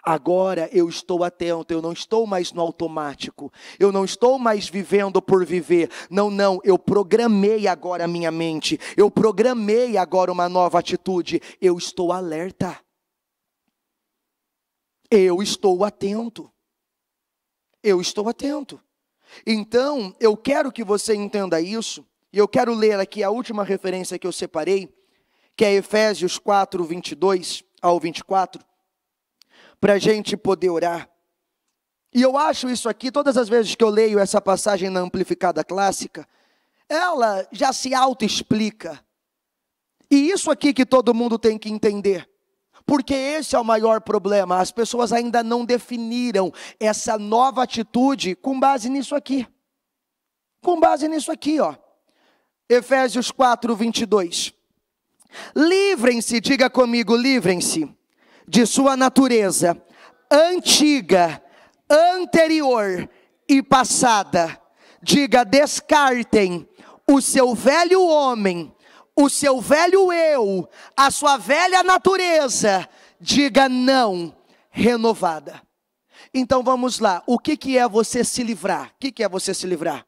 Agora eu estou atento, eu não estou mais no automático, eu não estou mais vivendo por viver. Não, não, eu programei agora a minha mente, eu programei agora uma nova atitude, eu estou alerta, eu estou atento, eu estou atento. Então, eu quero que você entenda isso, e eu quero ler aqui a última referência que eu separei, que é Efésios 4, 22 ao 24 para a gente poder orar. E eu acho isso aqui, todas as vezes que eu leio essa passagem na Amplificada Clássica, ela já se autoexplica. E isso aqui que todo mundo tem que entender. Porque esse é o maior problema. As pessoas ainda não definiram essa nova atitude com base nisso aqui. Com base nisso aqui, ó. Efésios 4, 22. Livrem-se, diga comigo, livrem-se de sua natureza antiga, anterior e passada. Diga: descartem o seu velho homem, o seu velho eu, a sua velha natureza. Diga não, renovada. Então vamos lá. O que, que é você se livrar? O que, que é você se livrar?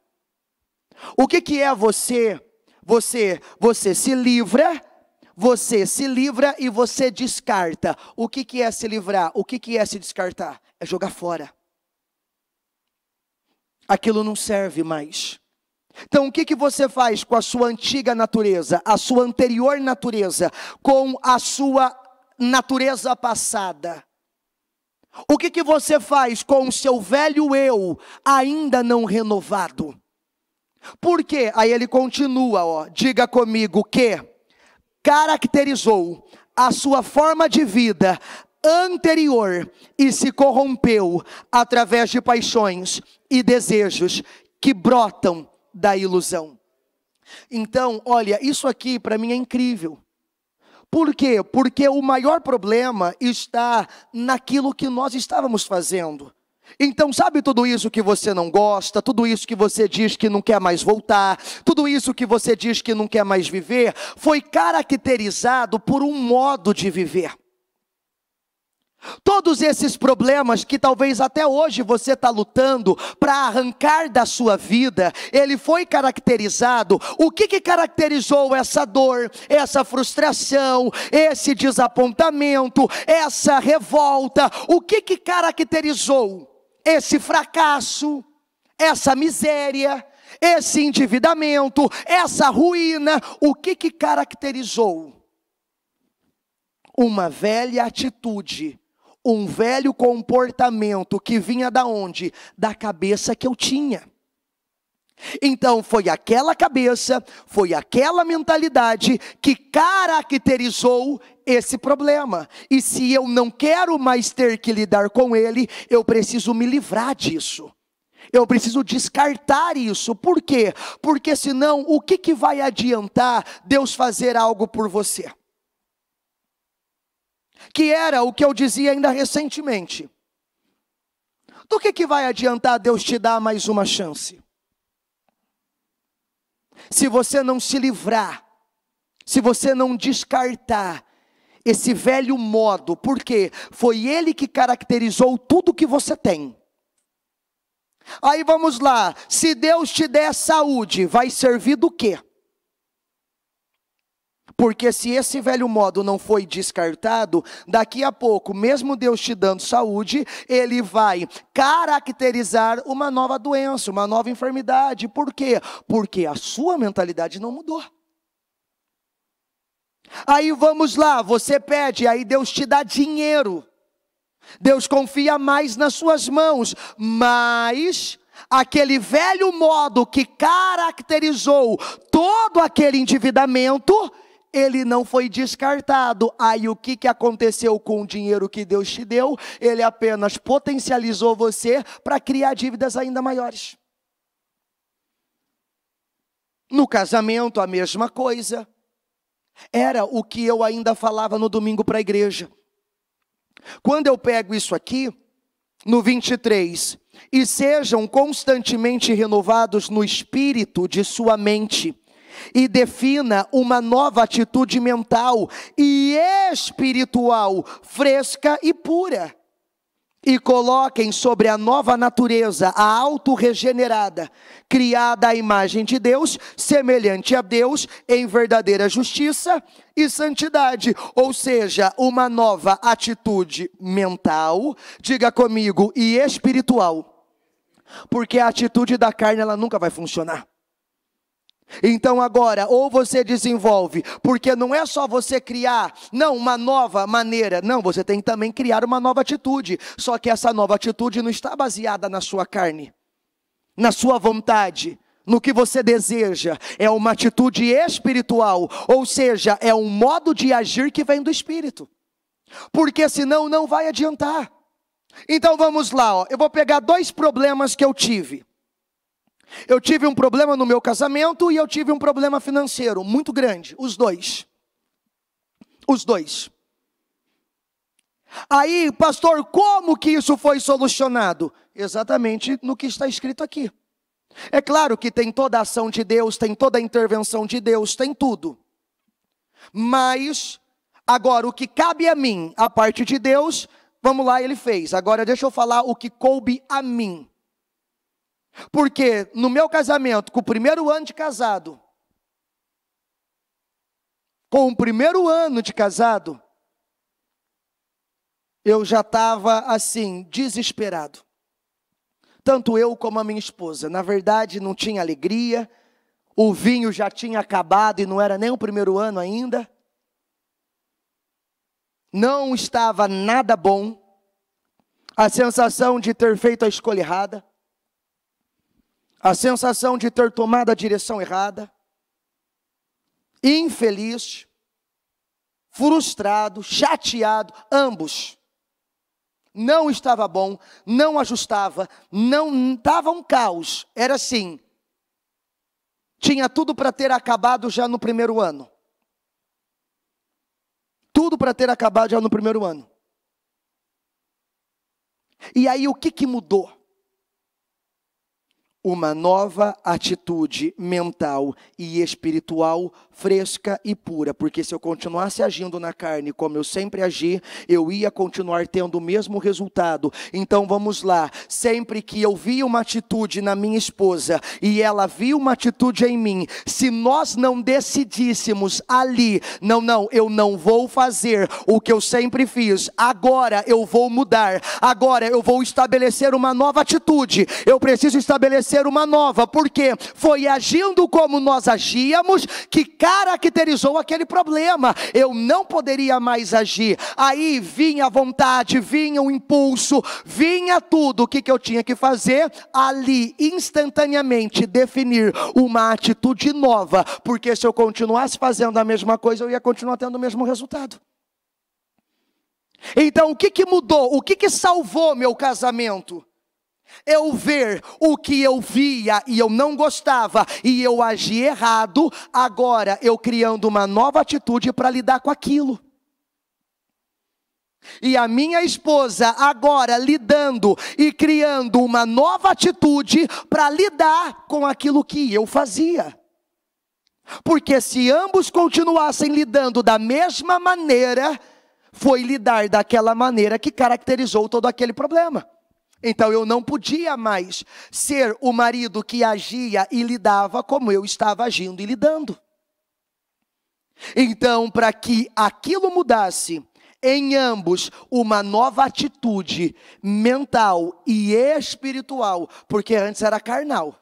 O que, que é você? Você, você se livra você se livra e você descarta. O que, que é se livrar? O que, que é se descartar? É jogar fora. Aquilo não serve mais. Então, o que, que você faz com a sua antiga natureza, a sua anterior natureza, com a sua natureza passada? O que, que você faz com o seu velho eu, ainda não renovado? Por quê? Aí ele continua, ó, diga comigo que caracterizou a sua forma de vida anterior e se corrompeu através de paixões e desejos que brotam da ilusão. Então, olha, isso aqui para mim é incrível. Por quê? Porque o maior problema está naquilo que nós estávamos fazendo. Então, sabe tudo isso que você não gosta, tudo isso que você diz que não quer mais voltar, tudo isso que você diz que não quer mais viver, foi caracterizado por um modo de viver. Todos esses problemas que talvez até hoje você está lutando para arrancar da sua vida, ele foi caracterizado. O que, que caracterizou essa dor, essa frustração, esse desapontamento, essa revolta? O que, que caracterizou? esse fracasso, essa miséria, esse endividamento, essa ruína, o que que caracterizou? Uma velha atitude, um velho comportamento que vinha da onde? Da cabeça que eu tinha. Então foi aquela cabeça, foi aquela mentalidade que caracterizou esse problema. E se eu não quero mais ter que lidar com ele, eu preciso me livrar disso. Eu preciso descartar isso. Por quê? Porque senão o que, que vai adiantar Deus fazer algo por você? Que era o que eu dizia ainda recentemente. Do que, que vai adiantar Deus te dar mais uma chance? se você não se livrar, se você não descartar esse velho modo, porque foi ele que caracterizou tudo que você tem. Aí vamos lá, se Deus te der saúde, vai servir do quê? Porque se esse velho modo não foi descartado, daqui a pouco, mesmo Deus te dando saúde, ele vai caracterizar uma nova doença, uma nova enfermidade. Por quê? Porque a sua mentalidade não mudou. Aí vamos lá, você pede, aí Deus te dá dinheiro. Deus confia mais nas suas mãos, mas aquele velho modo que caracterizou todo aquele endividamento, ele não foi descartado. Aí o que, que aconteceu com o dinheiro que Deus te deu? Ele apenas potencializou você para criar dívidas ainda maiores. No casamento, a mesma coisa. Era o que eu ainda falava no domingo para a igreja. Quando eu pego isso aqui, no 23, e sejam constantemente renovados no espírito de sua mente e defina uma nova atitude mental e espiritual fresca e pura. E coloquem sobre a nova natureza, a auto-regenerada, criada à imagem de Deus, semelhante a Deus, em verdadeira justiça e santidade. Ou seja, uma nova atitude mental, diga comigo, e espiritual. Porque a atitude da carne, ela nunca vai funcionar. Então agora, ou você desenvolve, porque não é só você criar, não, uma nova maneira, não, você tem que também criar uma nova atitude. Só que essa nova atitude não está baseada na sua carne, na sua vontade, no que você deseja. É uma atitude espiritual, ou seja, é um modo de agir que vem do espírito. Porque senão não vai adiantar. Então vamos lá, ó. eu vou pegar dois problemas que eu tive. Eu tive um problema no meu casamento e eu tive um problema financeiro muito grande, os dois. Os dois. Aí, pastor, como que isso foi solucionado? Exatamente no que está escrito aqui. É claro que tem toda a ação de Deus, tem toda a intervenção de Deus, tem tudo. Mas, agora, o que cabe a mim, a parte de Deus, vamos lá, ele fez. Agora, deixa eu falar o que coube a mim. Porque no meu casamento, com o primeiro ano de casado, com o primeiro ano de casado, eu já estava assim, desesperado. Tanto eu como a minha esposa. Na verdade, não tinha alegria, o vinho já tinha acabado e não era nem o primeiro ano ainda. Não estava nada bom. A sensação de ter feito a escolha errada a sensação de ter tomado a direção errada, infeliz, frustrado, chateado, ambos. Não estava bom, não ajustava, não dava um caos, era assim. Tinha tudo para ter acabado já no primeiro ano. Tudo para ter acabado já no primeiro ano. E aí o que, que mudou? uma nova atitude mental e espiritual fresca e pura, porque se eu continuasse agindo na carne como eu sempre agi, eu ia continuar tendo o mesmo resultado. Então vamos lá, sempre que eu vi uma atitude na minha esposa e ela viu uma atitude em mim, se nós não decidíssemos ali, não, não, eu não vou fazer o que eu sempre fiz, agora eu vou mudar, agora eu vou estabelecer uma nova atitude, eu preciso estabelecer ser uma nova, porque foi agindo como nós agíamos que caracterizou aquele problema. Eu não poderia mais agir. Aí vinha a vontade, vinha o impulso, vinha tudo. O que, que eu tinha que fazer? Ali, instantaneamente, definir uma atitude nova, porque se eu continuasse fazendo a mesma coisa, eu ia continuar tendo o mesmo resultado. Então, o que, que mudou? O que, que salvou meu casamento? eu ver o que eu via e eu não gostava e eu agi errado, agora eu criando uma nova atitude para lidar com aquilo. E a minha esposa agora lidando e criando uma nova atitude para lidar com aquilo que eu fazia. Porque se ambos continuassem lidando da mesma maneira, foi lidar daquela maneira que caracterizou todo aquele problema. Então eu não podia mais ser o marido que agia e lidava como eu estava agindo e lidando. Então, para que aquilo mudasse, em ambos uma nova atitude mental e espiritual, porque antes era carnal.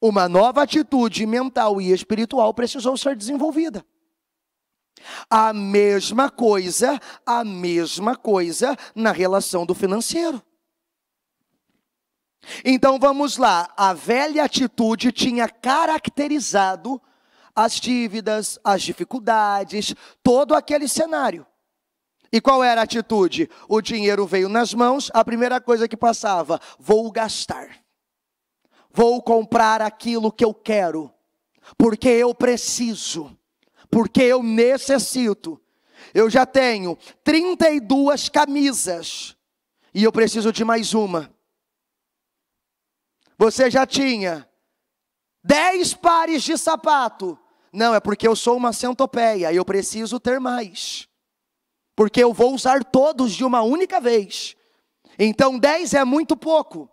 Uma nova atitude mental e espiritual precisou ser desenvolvida. A mesma coisa, a mesma coisa na relação do financeiro. Então vamos lá, a velha atitude tinha caracterizado as dívidas, as dificuldades, todo aquele cenário. E qual era a atitude? O dinheiro veio nas mãos, a primeira coisa que passava, vou gastar. Vou comprar aquilo que eu quero, porque eu preciso porque eu necessito. Eu já tenho 32 camisas e eu preciso de mais uma. Você já tinha 10 pares de sapato. Não, é porque eu sou uma centopeia e eu preciso ter mais. Porque eu vou usar todos de uma única vez. Então 10 é muito pouco.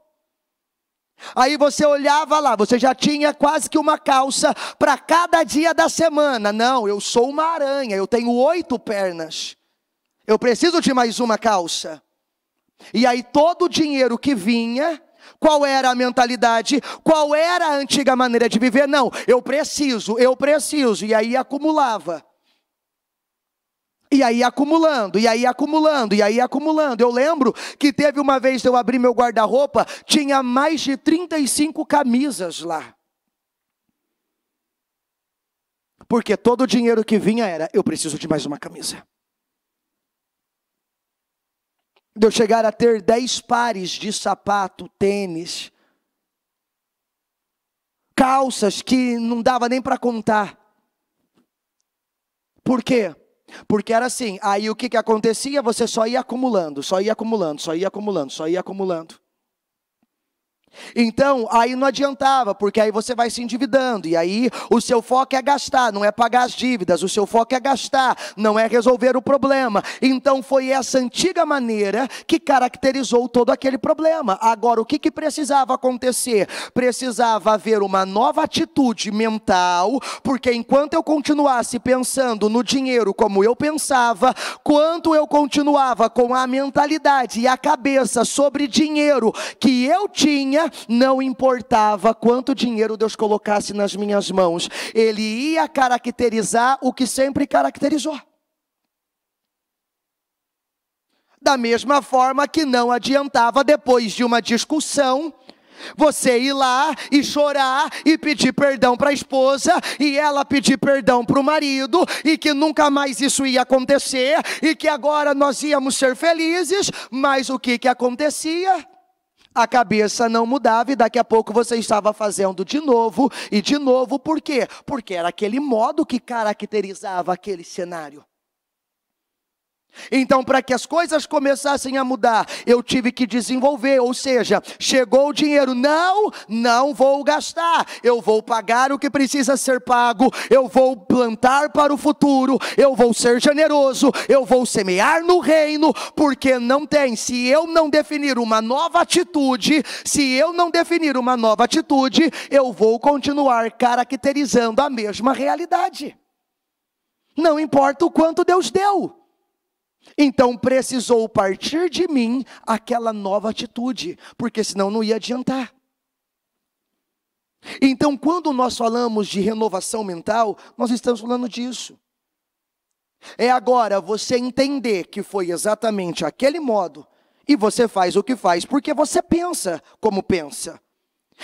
Aí você olhava lá, você já tinha quase que uma calça para cada dia da semana. Não, eu sou uma aranha, eu tenho oito pernas. Eu preciso de mais uma calça. E aí todo o dinheiro que vinha, qual era a mentalidade? Qual era a antiga maneira de viver? Não, eu preciso, eu preciso. E aí acumulava. E aí acumulando, e aí acumulando, e aí acumulando. Eu lembro que teve uma vez que eu abri meu guarda-roupa, tinha mais de 35 camisas lá. Porque todo o dinheiro que vinha era: eu preciso de mais uma camisa. De eu chegar a ter 10 pares de sapato, tênis, calças que não dava nem para contar. Por quê? Porque era assim, aí o que, que acontecia? Você só ia acumulando, só ia acumulando, só ia acumulando, só ia acumulando. Então, aí não adiantava, porque aí você vai se endividando, e aí o seu foco é gastar, não é pagar as dívidas, o seu foco é gastar, não é resolver o problema. Então, foi essa antiga maneira que caracterizou todo aquele problema. Agora, o que, que precisava acontecer? Precisava haver uma nova atitude mental, porque enquanto eu continuasse pensando no dinheiro como eu pensava, quanto eu continuava com a mentalidade e a cabeça sobre dinheiro que eu tinha, não importava quanto dinheiro Deus colocasse nas minhas mãos, ele ia caracterizar o que sempre caracterizou. Da mesma forma que não adiantava, depois de uma discussão, você ir lá e chorar e pedir perdão para a esposa, e ela pedir perdão para o marido, e que nunca mais isso ia acontecer, e que agora nós íamos ser felizes, mas o que, que acontecia? a cabeça não mudava e daqui a pouco você estava fazendo de novo e de novo, por quê? Porque era aquele modo que caracterizava aquele cenário. Então, para que as coisas começassem a mudar, eu tive que desenvolver, ou seja, chegou o dinheiro, não, não vou gastar, eu vou pagar o que precisa ser pago, eu vou plantar para o futuro, eu vou ser generoso, eu vou semear no reino, porque não tem, se eu não definir uma nova atitude, se eu não definir uma nova atitude, eu vou continuar caracterizando a mesma realidade. Não importa o quanto Deus deu. Então precisou partir de mim aquela nova atitude, porque senão não ia adiantar. Então, quando nós falamos de renovação mental, nós estamos falando disso. É agora você entender que foi exatamente aquele modo e você faz o que faz porque você pensa como pensa.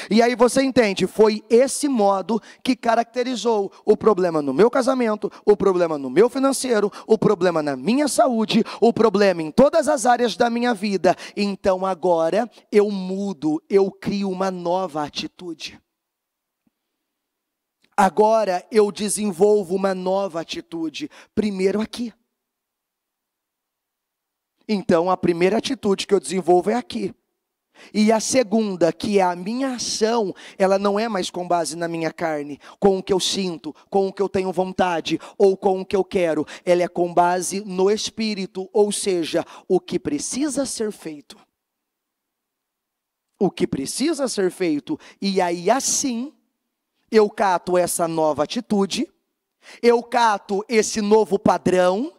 E aí você entende, foi esse modo que caracterizou o problema no meu casamento, o problema no meu financeiro, o problema na minha saúde, o problema em todas as áreas da minha vida. Então agora eu mudo, eu crio uma nova atitude. Agora eu desenvolvo uma nova atitude, primeiro aqui. Então a primeira atitude que eu desenvolvo é aqui. E a segunda, que é a minha ação, ela não é mais com base na minha carne, com o que eu sinto, com o que eu tenho vontade ou com o que eu quero. Ela é com base no espírito, ou seja, o que precisa ser feito. O que precisa ser feito. E aí assim, eu cato essa nova atitude, eu cato esse novo padrão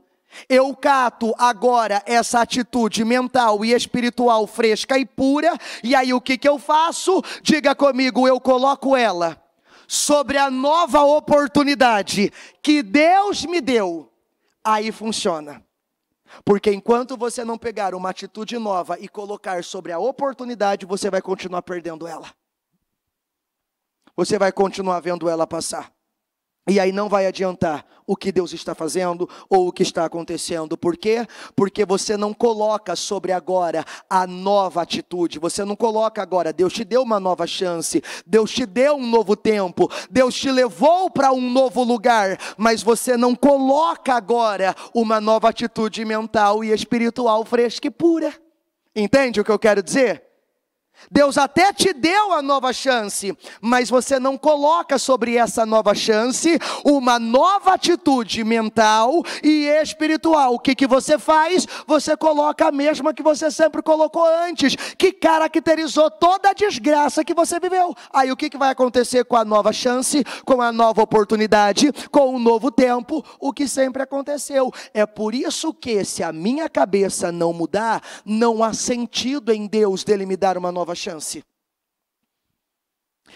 eu cato agora essa atitude mental e espiritual fresca e pura, e aí o que, que eu faço? Diga comigo, eu coloco ela sobre a nova oportunidade que Deus me deu. Aí funciona. Porque enquanto você não pegar uma atitude nova e colocar sobre a oportunidade, você vai continuar perdendo ela. Você vai continuar vendo ela passar. E aí não vai adiantar o que Deus está fazendo ou o que está acontecendo. Por quê? Porque você não coloca sobre agora a nova atitude. Você não coloca agora, Deus te deu uma nova chance, Deus te deu um novo tempo, Deus te levou para um novo lugar, mas você não coloca agora uma nova atitude mental e espiritual fresca e pura. Entende o que eu quero dizer? Deus até te deu a nova chance, mas você não coloca sobre essa nova chance uma nova atitude mental e espiritual. O que, que você faz? Você coloca a mesma que você sempre colocou antes, que caracterizou toda a desgraça que você viveu. Aí o que, que vai acontecer com a nova chance, com a nova oportunidade, com o novo tempo? O que sempre aconteceu. É por isso que, se a minha cabeça não mudar, não há sentido em Deus dele me dar uma nova nova chance.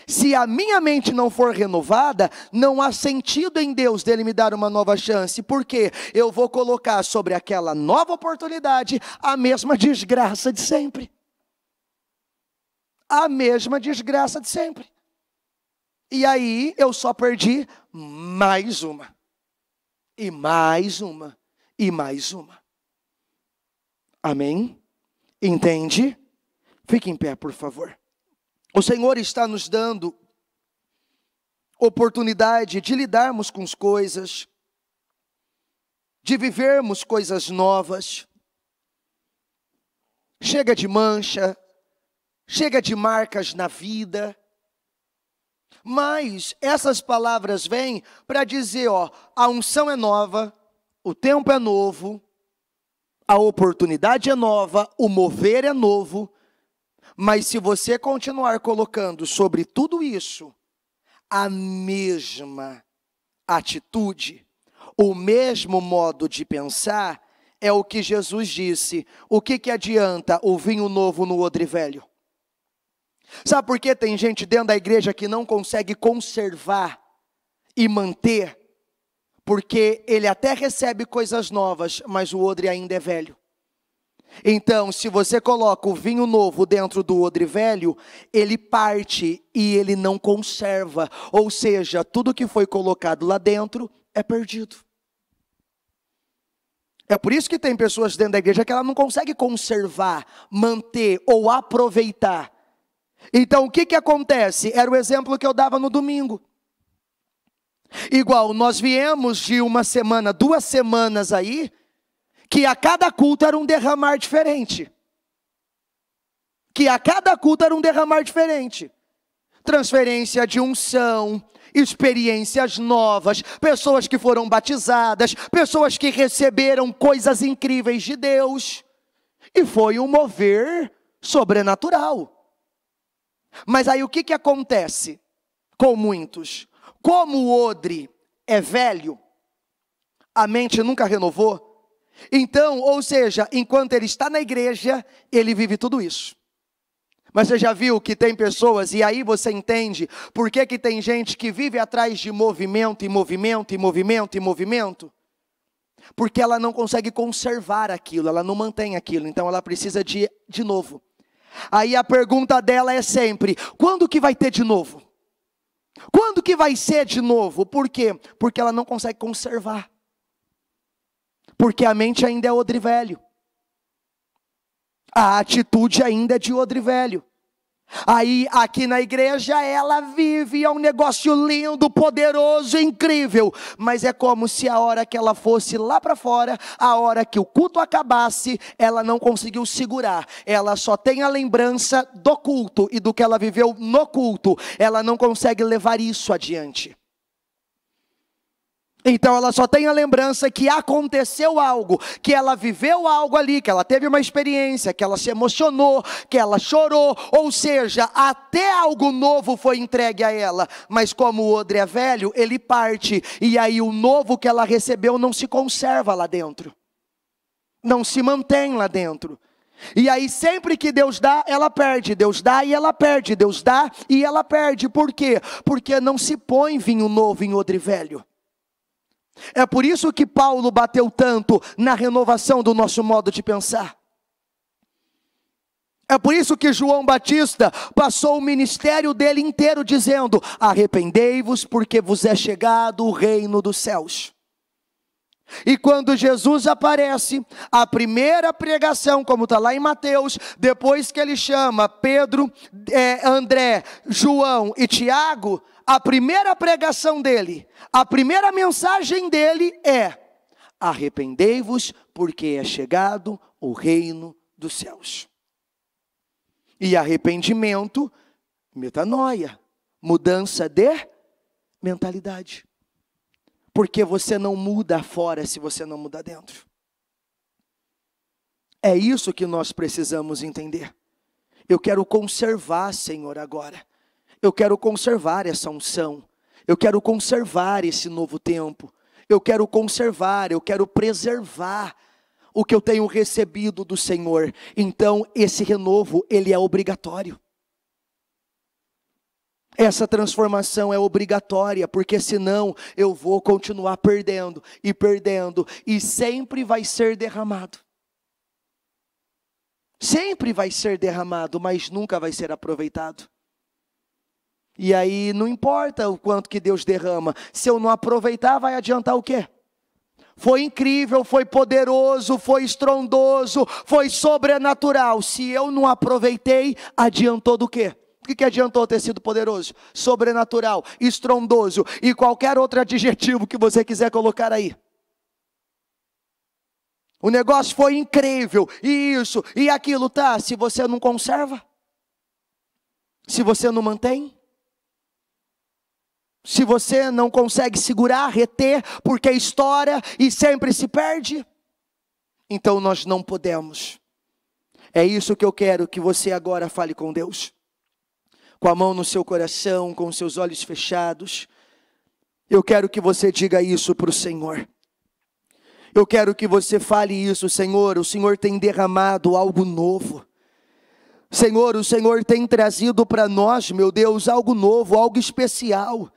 Se a minha mente não for renovada, não há sentido em Deus dele me dar uma nova chance, porque eu vou colocar sobre aquela nova oportunidade a mesma desgraça de sempre. A mesma desgraça de sempre. E aí eu só perdi mais uma. E mais uma. E mais uma. Amém? Entende? Fique em pé, por favor. O Senhor está nos dando oportunidade de lidarmos com as coisas, de vivermos coisas novas. Chega de mancha, chega de marcas na vida. Mas essas palavras vêm para dizer, ó, a unção é nova, o tempo é novo, a oportunidade é nova, o mover é novo, mas se você continuar colocando sobre tudo isso a mesma atitude, o mesmo modo de pensar, é o que Jesus disse. O que, que adianta o vinho novo no odre velho? Sabe por que tem gente dentro da igreja que não consegue conservar e manter? Porque ele até recebe coisas novas, mas o odre ainda é velho. Então, se você coloca o vinho novo dentro do odre velho, ele parte e ele não conserva. Ou seja, tudo que foi colocado lá dentro é perdido. É por isso que tem pessoas dentro da igreja que ela não consegue conservar, manter ou aproveitar. Então, o que, que acontece? Era o exemplo que eu dava no domingo. Igual, nós viemos de uma semana, duas semanas aí, que a cada culto era um derramar diferente. Que a cada culto era um derramar diferente. Transferência de unção, experiências novas, pessoas que foram batizadas, pessoas que receberam coisas incríveis de Deus. E foi um mover sobrenatural. Mas aí o que, que acontece com muitos? Como o odre é velho, a mente nunca renovou, então, ou seja, enquanto ele está na igreja, ele vive tudo isso. Mas você já viu que tem pessoas, e aí você entende por que, que tem gente que vive atrás de movimento e movimento e movimento e movimento? Porque ela não consegue conservar aquilo, ela não mantém aquilo, então ela precisa de, de novo. Aí a pergunta dela é sempre: quando que vai ter de novo? Quando que vai ser de novo? Por quê? Porque ela não consegue conservar. Porque a mente ainda é odre velho. A atitude ainda é de odre velho. Aí, aqui na igreja, ela vive, é um negócio lindo, poderoso, incrível. Mas é como se a hora que ela fosse lá para fora, a hora que o culto acabasse, ela não conseguiu segurar. Ela só tem a lembrança do culto e do que ela viveu no culto. Ela não consegue levar isso adiante. Então ela só tem a lembrança que aconteceu algo, que ela viveu algo ali, que ela teve uma experiência, que ela se emocionou, que ela chorou, ou seja, até algo novo foi entregue a ela. Mas como o odre é velho, ele parte e aí o novo que ela recebeu não se conserva lá dentro. Não se mantém lá dentro. E aí, sempre que Deus dá, ela perde, Deus dá e ela perde, Deus dá e ela perde. Por quê? Porque não se põe vinho novo em odre velho. É por isso que Paulo bateu tanto na renovação do nosso modo de pensar. É por isso que João Batista passou o ministério dele inteiro dizendo: Arrependei-vos, porque vos é chegado o reino dos céus. E quando Jesus aparece, a primeira pregação, como está lá em Mateus, depois que ele chama Pedro, é, André, João e Tiago, a primeira pregação dele, a primeira mensagem dele é: arrependei-vos, porque é chegado o reino dos céus. E arrependimento, metanoia, mudança de mentalidade. Porque você não muda fora se você não muda dentro. É isso que nós precisamos entender. Eu quero conservar, Senhor, agora eu quero conservar essa unção. Eu quero conservar esse novo tempo. Eu quero conservar, eu quero preservar o que eu tenho recebido do Senhor. Então, esse renovo, ele é obrigatório. Essa transformação é obrigatória, porque senão eu vou continuar perdendo e perdendo, e sempre vai ser derramado. Sempre vai ser derramado, mas nunca vai ser aproveitado. E aí não importa o quanto que Deus derrama, se eu não aproveitar, vai adiantar o quê? Foi incrível, foi poderoso, foi estrondoso, foi sobrenatural. Se eu não aproveitei, adiantou do quê? O que, que adiantou ter sido poderoso, sobrenatural, estrondoso e qualquer outro adjetivo que você quiser colocar aí? O negócio foi incrível, e isso, e aquilo, tá? Se você não conserva, se você não mantém, se você não consegue segurar, reter, porque estoura e sempre se perde, então nós não podemos. É isso que eu quero que você agora fale com Deus. Com a mão no seu coração, com os seus olhos fechados. Eu quero que você diga isso para o Senhor. Eu quero que você fale isso, Senhor. O Senhor tem derramado algo novo. Senhor, o Senhor tem trazido para nós, meu Deus, algo novo, algo especial.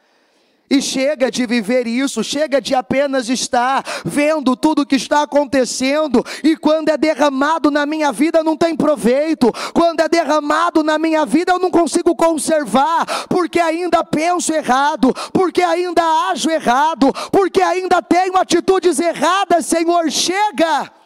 E chega de viver isso, chega de apenas estar vendo tudo o que está acontecendo, e quando é derramado na minha vida não tem proveito, quando é derramado na minha vida eu não consigo conservar, porque ainda penso errado, porque ainda ajo errado, porque ainda tenho atitudes erradas, Senhor, chega!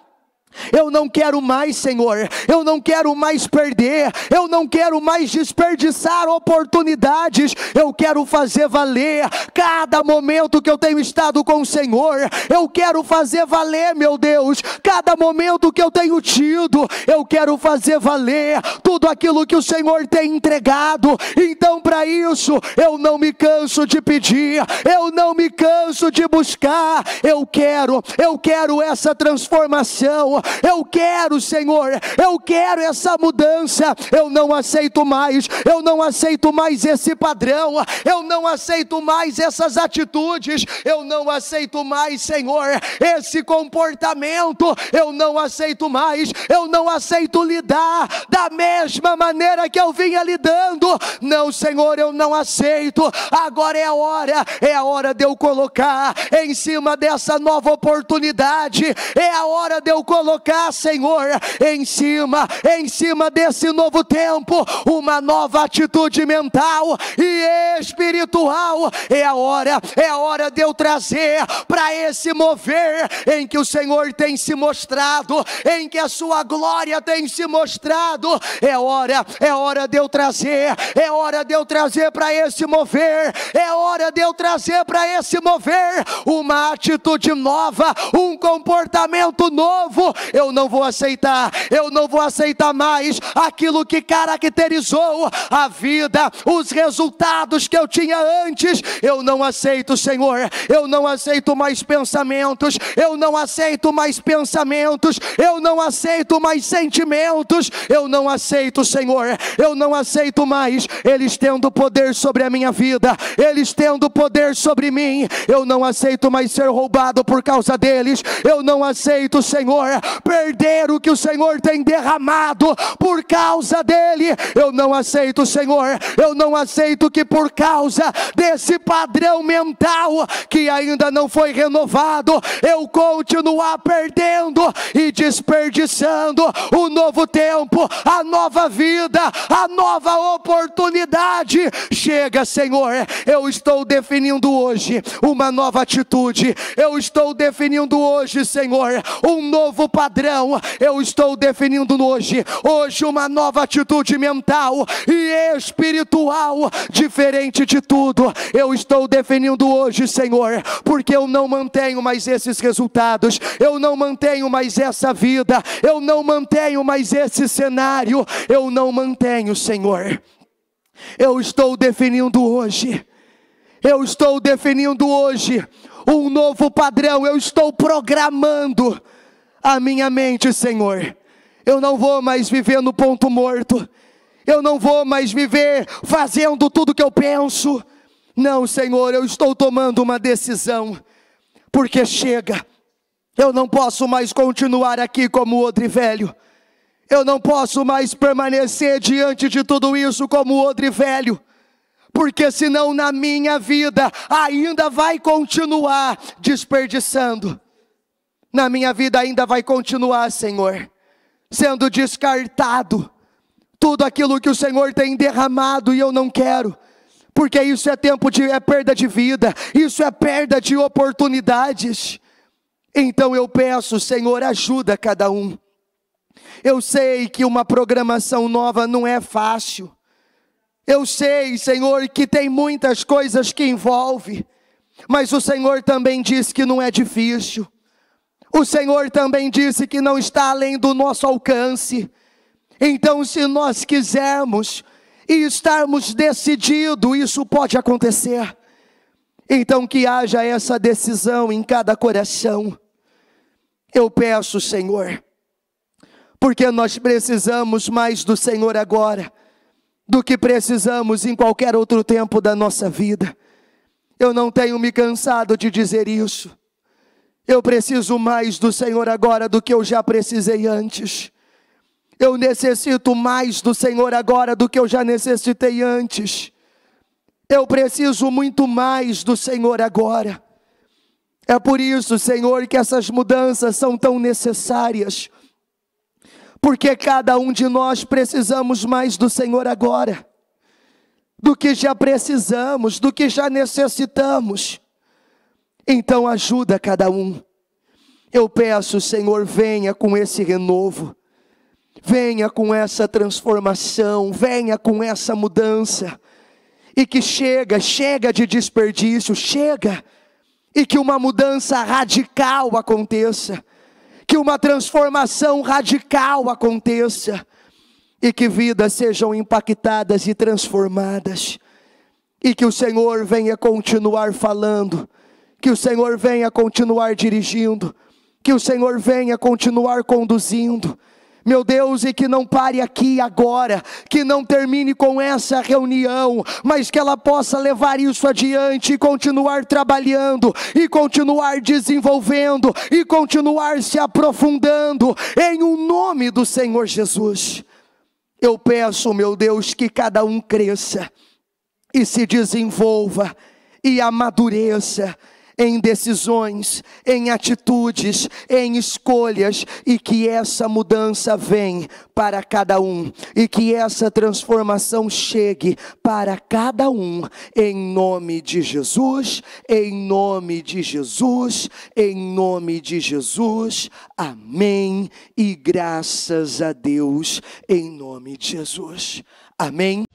Eu não quero mais, Senhor. Eu não quero mais perder. Eu não quero mais desperdiçar oportunidades. Eu quero fazer valer cada momento que eu tenho estado com o Senhor. Eu quero fazer valer, meu Deus, cada momento que eu tenho tido. Eu quero fazer valer tudo aquilo que o Senhor tem entregado. Então, para isso, eu não me canso de pedir. Eu não me canso de buscar. Eu quero, eu quero essa transformação eu quero, Senhor, eu quero essa mudança, eu não aceito mais, eu não aceito mais esse padrão, eu não aceito mais essas atitudes, eu não aceito mais, Senhor, esse comportamento, eu não aceito mais, eu não aceito lidar da mesma maneira que eu vinha lidando. Não, Senhor, eu não aceito. Agora é a hora, é a hora de eu colocar em cima dessa nova oportunidade, é a hora de eu colocar colocar, Senhor, em cima, em cima desse novo tempo, uma nova atitude mental e espiritual. É a hora, é a hora de eu trazer para esse mover em que o Senhor tem se mostrado, em que a sua glória tem se mostrado. É hora, é hora de eu trazer, é hora de eu trazer para esse mover, é hora de eu trazer para esse mover uma atitude nova, um comportamento novo eu não vou aceitar, eu não vou aceitar mais aquilo que caracterizou a vida, os resultados que eu tinha antes. Eu não aceito, Senhor, eu não aceito mais pensamentos, eu não aceito mais pensamentos, eu não aceito mais sentimentos, eu não aceito, Senhor, eu não aceito mais eles tendo poder sobre a minha vida, eles tendo poder sobre mim. Eu não aceito mais ser roubado por causa deles, eu não aceito, Senhor, perder o que o Senhor tem derramado por causa dele. Eu não aceito, Senhor, eu não aceito que por causa desse padrão mental que ainda não foi renovado, eu continue perdendo e desperdiçando o novo tempo, a nova vida, a nova oportunidade. Chega, Senhor, eu estou definindo hoje uma nova atitude, eu estou definindo hoje, Senhor, um novo padrão padrão eu estou definindo hoje. Hoje, uma nova atitude mental e espiritual, diferente de tudo. Eu estou definindo hoje, Senhor, porque eu não mantenho mais esses resultados, eu não mantenho mais essa vida, eu não mantenho mais esse cenário, eu não mantenho, Senhor. Eu estou definindo hoje. Eu estou definindo hoje um novo padrão, eu estou programando a minha mente, Senhor. Eu não vou mais viver no ponto morto. Eu não vou mais viver fazendo tudo que eu penso. Não, Senhor, eu estou tomando uma decisão. Porque chega. Eu não posso mais continuar aqui como odre velho. Eu não posso mais permanecer diante de tudo isso como odre velho porque senão na minha vida ainda vai continuar desperdiçando, na minha vida ainda vai continuar, Senhor, sendo descartado tudo aquilo que o Senhor tem derramado e eu não quero. Porque isso é tempo de é perda de vida, isso é perda de oportunidades. Então eu peço, Senhor, ajuda cada um. Eu sei que uma programação nova não é fácil. Eu sei, Senhor, que tem muitas coisas que envolve, mas o Senhor também diz que não é difícil. O Senhor também disse que não está além do nosso alcance. Então, se nós quisermos e estarmos decididos, isso pode acontecer. Então, que haja essa decisão em cada coração. Eu peço, Senhor, porque nós precisamos mais do Senhor agora do que precisamos em qualquer outro tempo da nossa vida. Eu não tenho me cansado de dizer isso eu preciso mais do Senhor agora do que eu já precisei antes. Eu necessito mais do Senhor agora do que eu já necessitei antes. Eu preciso muito mais do Senhor agora. É por isso, Senhor, que essas mudanças são tão necessárias. Porque cada um de nós precisamos mais do Senhor agora, do que já precisamos, do que já necessitamos. Então ajuda cada um. Eu peço, Senhor, venha com esse renovo, venha com essa transformação, venha com essa mudança, e que chega, chega de desperdício, chega, e que uma mudança radical aconteça, que uma transformação radical aconteça, e que vidas sejam impactadas e transformadas, e que o Senhor venha continuar falando que o Senhor venha continuar dirigindo, que o Senhor venha continuar conduzindo. Meu Deus, e que não pare aqui agora, que não termine com essa reunião, mas que ela possa levar isso adiante e continuar trabalhando, e continuar desenvolvendo, e continuar se aprofundando, em o um nome do Senhor Jesus. Eu peço, meu Deus, que cada um cresça, e se desenvolva, e amadureça, em decisões, em atitudes, em escolhas, e que essa mudança vem para cada um, e que essa transformação chegue para cada um, em nome de Jesus, em nome de Jesus, em nome de Jesus, amém, e graças a Deus, em nome de Jesus, amém.